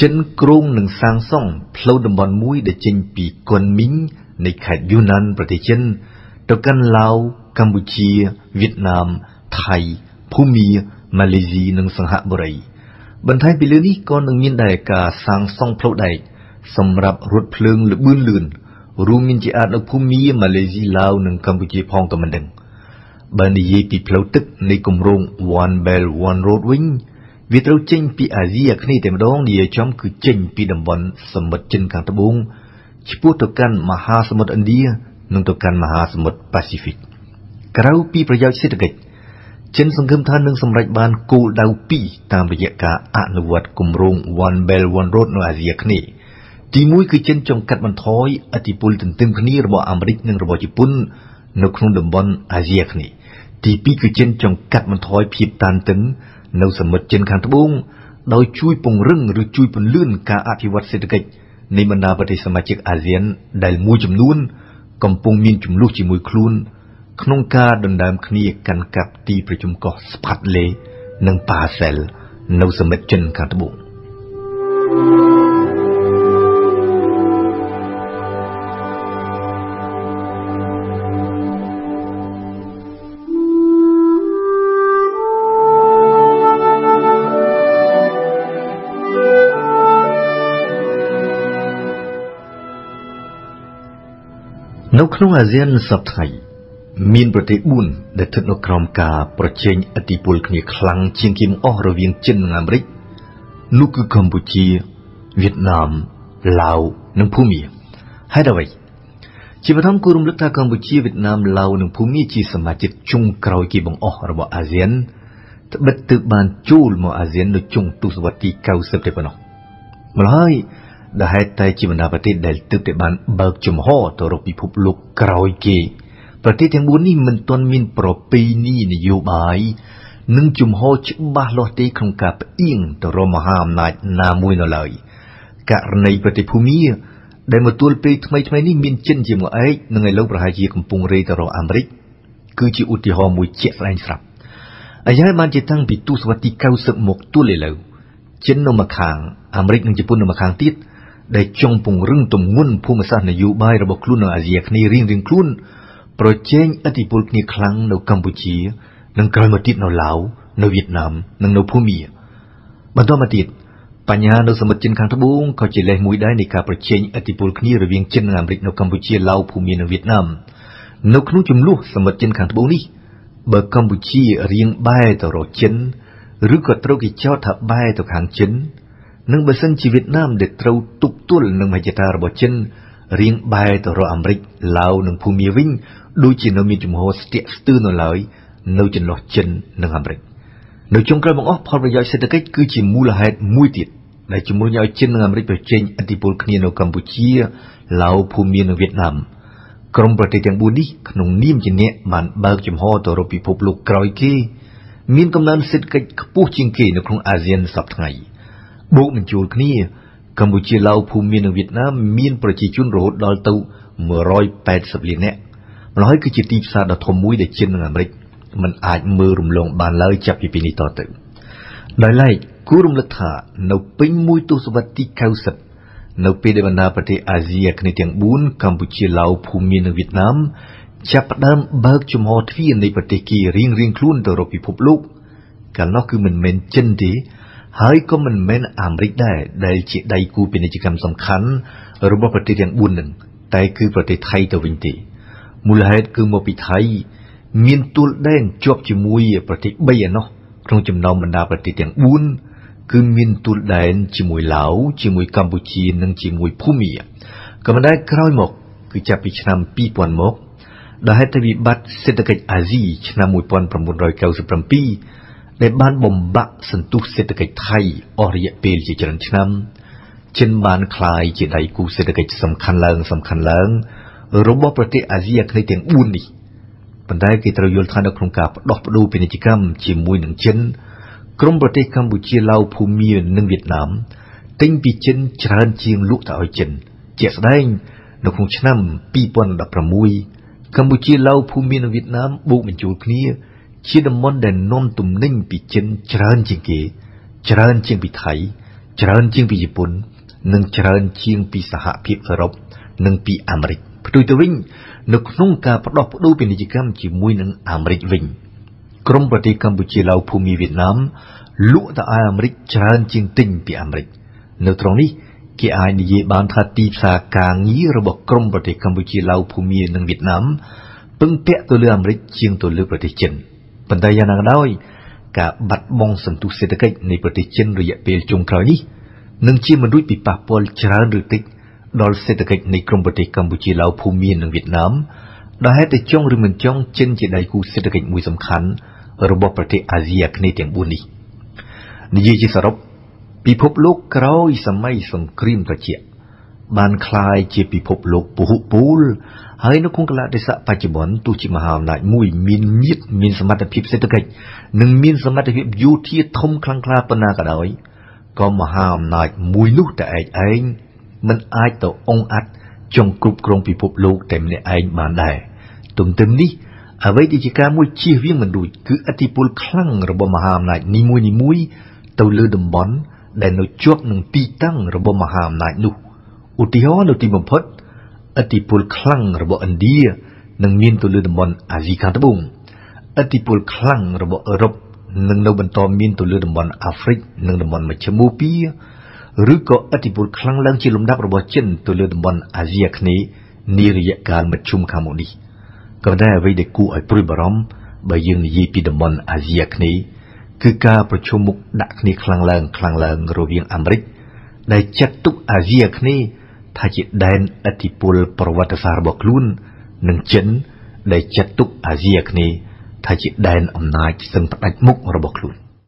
ចិន ក្រុងនឹងសាងសង់ផ្លូវតំបន់មួយ ដែលចេញ ពីគុនមីងនៃខេត្តយូណានប្រទេសចិនទៅកាន់ឡាវកម្ពុជាវៀតណាមថៃភូមាម៉ាឡេស៊ីនិងសិង្ហបុរី បន្ថែមពីលើនេះក៏នឹងមានដែរការសាងសង់ផ្លូវដែកសម្រាប់រថភ្លើងល្បឿនលឿនរួមមានជាអាចនៅភូមាម៉ាឡេស៊ីឡាវនិងកម្ពុជាផងក៏មិនដឹងបើនិយាយពីផ្លូវទឹកនៃគម្រោង One Belt One Road វិញវាត្រូវចេញ ពី អាស៊ីអាគ្នេយ៍តែម្ដងនិយាយចំ គឺចេញពីតំបន់សមុទ្រចិនខាងត្បូងឆ្ពោះទៅកាន់មហាសមុទ្រឥណ្ឌានិងទៅកាន់មហាសមុទ្រប៉ាស៊ីហ្វិកក្រៅពីប្រយោជន៍សេដ្ឋកិច្ចចិន សង្ឃឹមថានឹងសម្រេចបានគោលដៅ2តាមរយៈការអនុវត្តគម្រោង One Belt One Road នៅអាស៊ីអាគ្នេយ៍ទីមួយគឺចិនចង់កាត់បន្ថយឥទ្ធិពលទន្ទឹមគ្នារបស់អាមេរិកនិងរបស់ជប៉ុននៅក្នុងតំបន់អាស៊ីអាគ្នេយ៍ទីពីរគឺចិនចង់កាត់បន្ថយភាពតានតឹងនៅសមុទ្រចិនខាងត្បូងដោយជួយពង្រឹងឬជួយពន្លឿនការអភិវឌ្ឍសេដ្ឋកិច្ចនៃបណ្ដាប្រទេសសមាជិកអាស៊ានដែលមួយចំនួនកំពុងមានចំនួនជាមួយខ្លួនក្នុងការដណ្ដើមគ្នាកាន់កាប់ទីប្រជុំកោះស្ផាត់លេនិងប៉ាសែលនៅសមិទ្ធចិនខាងត្បូង thank you នៅក្នុងអាស៊ាន សប្តាហ៍មានប្រទេស4ដែលស្ថិតនៅក្រោមការប្រជែងឥទ្ធិពលគ្នាខ្លាំងជាងគេមកអស់រវាងចិននិងអាមេរិកនោះគឺកម្ពុជាវៀតណាមឡាវនិងភូមា ហើយដល់វិញជាបឋមគូរំលឹកថាកម្ពុជាវៀតណាមឡាវនិងភូមាជាសមាជិកចុងក្រោយគេបង្អស់របស់អាស៊ានត្បិតទើបបានចូលមកអាស៊ាន នៅចុងទសវត្សរ៍ទី90តែប៉ុណ្ណោះម្ល៉េះដែលហេតុតែជាបណ្ដាប្រទេសដែលទើបតែបានបើកចំហទៅរកពិភពលោកក្រោយគេប្រទេសទាំង4នេះមិនទាន់មានប្រពៃណីនយោបាយនិងជំហរច្បាស់លាស់ទេក្នុងការផ្អៀងទៅរកមហាអំណាចណាមួយនៅឡើយករណីប្រទេសភូមាដែលមកទួលពេលថ្មីថ្មីនេះមានចិនជាមួយឯកនិងឥឡូវប្រហែលជាកំពុងរេទៅរកអាមេរិកគឺជាឧទាហរណ៍មួយជាក់ស្ដែងស្រាប់អាយ៉ាបានជាតាំងពីទសវត្សរ៍ទី90មកទួលឥឡូវចិននៅម្ខាងអាមេរិកនិងជប៉ុននៅម្ខាងទៀតដែលចង់ពង្រឹងទម្ងន់ភូមិសាស្ត្រនយោបាយរបស់ខ្លួននៅអាស៊ីអាគ្នេយ៍រៀងៗខ្លួនប្រជែងឥទ្ធិពលគ្នាខ្លាំងនៅកម្ពុជា និងក្រោយមកទៀតនៅឡាវនៅវៀតណាម និងនៅភូមា បន្តមកទៀតបញ្ហានៅសមិទ្ធជនខាងត្បូងក៏ជាលេសមួយដែរនៃការប្រជែងឥទ្ធិពលគ្នារវាងចិននិងអាមេរិកនៅកម្ពុជាឡាវភូមានិងវៀតណាមនៅក្នុងចំនួនសមិទ្ធជនខាងត្បូងនេះបើកម្ពុជារៀងបែរទៅរកចិនឬក៏ត្រូវគេចោទថាបែរទៅខាងចិននិងបើសិនជាវៀតណាមដែលត្រូវទប់ទល់នឹងមហិច្ឆតារបស់ចិនរៀងបែរទៅរកអាមេរិកឡាវនិងភូមាវិញដូចជានៅមានជំហរស្ទាក់ស្ទើរនៅឡើយនៅចន្លោះចិននិងអាមេរិកនៅចុងក្រោយបង្អស់ផលប្រយោជន៍សេដ្ឋកិច្ចគឺជាមូលហេតុមួយទៀតដែលជំរុញឲ្យចិននិងអាមេរិកប្រជែងឥទ្ធិពលគ្នានៅកម្ពុជាឡាវភូមានិងវៀតណាម ក្រុមប្រទេសទាំង4នេះក្នុងនាមជាអ្នកបានបើកចំហទៅរកពិភពលោកក្រោយគេមានកំណើនសេដ្ឋកិច្ចខ្ពស់ជាងគេនៅក្នុងអាស៊ានសពថ្ងៃ។បូកបញ្ចូលគ្នាកម្ពុជាឡាវភូមានិងវៀតណាមមានប្រជាជនរហូតដល់ទៅ180លាននាក់ម្ល៉េះគឺជាទីផ្សារដ៏ធំមួយដែលចិននិងអាមេរិកមិនអាចមើលរំលង បានឡើយចាប់ពីពេលនេះតទៅដោយឡែកគូរំលឹកថា នៅពេញមួយទសវត្សរ៍ទី90នៅពេលដែលបណ្ដាប្រទេសអាស៊ីអាគ្នេយ៍ទាំង4កម្ពុជាឡាវភូមានិងវៀតណាមចាប់ផ្ដើមបើកចំហទ្វារនៃប្រទេសគីរៀងៗខ្លួនទៅរកពិភពលោក កាលនោះគឺមិនមែនចិនទេให้ก็มันแม่นอเมริกได้ได้เจดได้กูเป็นกิจกรรมสำคัญรบประเทศอย่างอุ่นหนึ่งแต่คือประเทศไทยตะวันตีมูลเหตุคือมาปิไทยมีนตุลแดนจบจมูกประเทศเบย์เนาะตรงจำนองบรรดาประเทศอย่างอุ่นคือมีนตุลแดนจมูกลาวจมูกกัมพูชีนั่งจมูกพุม่าก็มันได้คร้อยหมกคือจะพิจารปีปอนหมกได้ทวีบัตเศรษฐกิจอาเซียนชนะมวยปอนประมุนรอยเก้าสิบปีដែលបានបំបាក់សន្ទុះសេដ្ឋកិច្ចថៃអស់រយៈពេលជាច្រើនឆ្នាំចិនបានក្លាយជាដៃគូសេដ្ឋកិច្ចសំខាន់ឡើងសំខាន់ឡើង របស់ប្រទេសអាស៊ីអាគ្នេយ៍ទាំង4នេះប៉ុន្តែគេត្រូវយល់ថានៅក្នុងការផ្ដោះប្ដូរពាណិជ្ជកម្មជាមួយនឹងចិន ក្រុមប្រទេសកម្ពុជាឡាវភូមានិងវៀតណាមទិញពីចិនច្រើនជាងលក់ទៅឲ្យចិន ជាក់ស្ដែង នៅក្នុងឆ្នាំ2016កម្ពុជាឡាវភូមានិងវៀតណាមបូកបញ្ចូលគ្នាជាតំបន់ដែលនាំទំនិញពីចិនច្រើនជាងគេច្រើនជាងពីថៃច្រើនជាងពីជប៉ុន និងច្រើនជាងពីសហភាពសរុបនិងពីអាមេរិកផ្ទុយទៅវិញ នៅក្នុងការផ្ដោះប្ដូរពាណិជ្ជកម្មជាមួយនឹងអាមេរិកវិញក្រមប្រទេសកម្ពុជាឡាវភូមិវៀតណាមលក់ទៅឲ្យអាមេរិកច្រើនជាងទិញពីអាមេរិកនៅត្រង់នេះគេអាចនិយាយបានថាទីផ្សារការងាររបស់ក្រមប្រទេសកម្ពុជាឡាវភូមានិងវៀតណាមពឹងពាក់ទៅលើអាមេរិកជាងទៅលើប្រទេសចិន។ប៉ុន្តែយ៉ាងណាក៏ដោយ ការបាត់បង់សន្ទុះសេដ្ឋកិច្ចនៃប្រទេសចិនរយៈពេលចុងក្រោយនេះនឹងជាមិនរួចពីប៉ះពាល់ច្រើនឬតិចដល់សេដ្ឋកិច្ចនៃក្រុមប្រទេសកម្ពុជាឡាវភូមានិងវៀតណាមដោយហេតុតែចុងឬមិនចុងចិនជាដៃគូសេដ្ឋកិច្ចមួយសំខាន់របស់ប្រទេសអាស៊ីអាគ្នេយ៍ទាំង4នេះនិយាយជាសរុបពិភពលោកក្រោយសម័យសង្គ្រាមត្រជាក់បានคล้ายជាពិភពលោកពហុពូលហើយនៅក្នុងកលៈទេសៈបច្ចុប្បន្នទោះជាមហាអំណាចមួយមានញាតមានសមត្ថភាពសេដ្ឋកិច្ចនិងមានសមត្ថភាពយោធាធំខ្លាំងក្លាប៉ុណ្ណាក៏ដោយក៏មហាអំណាចមួយនោះតែឯកឯងមិនអាចទៅអង្គអាចចង់គ្រប់គ្រងពិភពលោកតែម្នាក់ឯងបានដែរទន្ទឹមនេះអ្វីដែលជាការមួយជៀសវាងមិនរួចគឺអធិពលខ្លាំងរបស់មហាអំណាចនីមួយនីមួយទៅលើតំបន់ដែលនៅជាប់នឹងទីតាំងរបស់មហាអំណាចនោះឧទាហរណ៍នៅទីបំផុតឥទ្ធិពលខ្លាំងរបស់ឥណ្ឌានឹងមានទៅលើតំបន់អាស៊ីខាងត្បូងឥទ្ធិពលខ្លាំងរបស់អឺរ៉ុបនឹងនៅបន្តមានទៅលើតំបន់អាហ្វ្រិកនិងតំបន់មជ្ឈិមបូព៌ាឬក៏ឥទ្ធិពលខ្លាំងឡើងជាលំដាប់របស់ចិនទៅលើតំបន់អាស៊ីអាគ្នេយ៍នារយៈកាលមធ្យមខាងមុខនេះក៏ប៉ុន្តែអ្វីដែលគួរឲ្យព្រួយបារម្ភបើយើងនិយាយពីតំបន់អាស៊ីអាគ្នេយ៍គឺការប្រឈមមុខដាក់គ្នាខ្លាំងឡើងខ្លាំងឡើងរវាងអាមេរិកដែលចាត់ទុកអាស៊ីអាគ្នេយ៍ថាជាដែនឥទ្ធិពលប្រវត្តិសាស្ត្ររបស់ខ្លួននិងចិនដែលចាត់ទុកអាស៊ីអាគ្នេយ៍ថាជាដែនអំណាចសឹងផ្ដាច់មុខរបស់ខ្លួន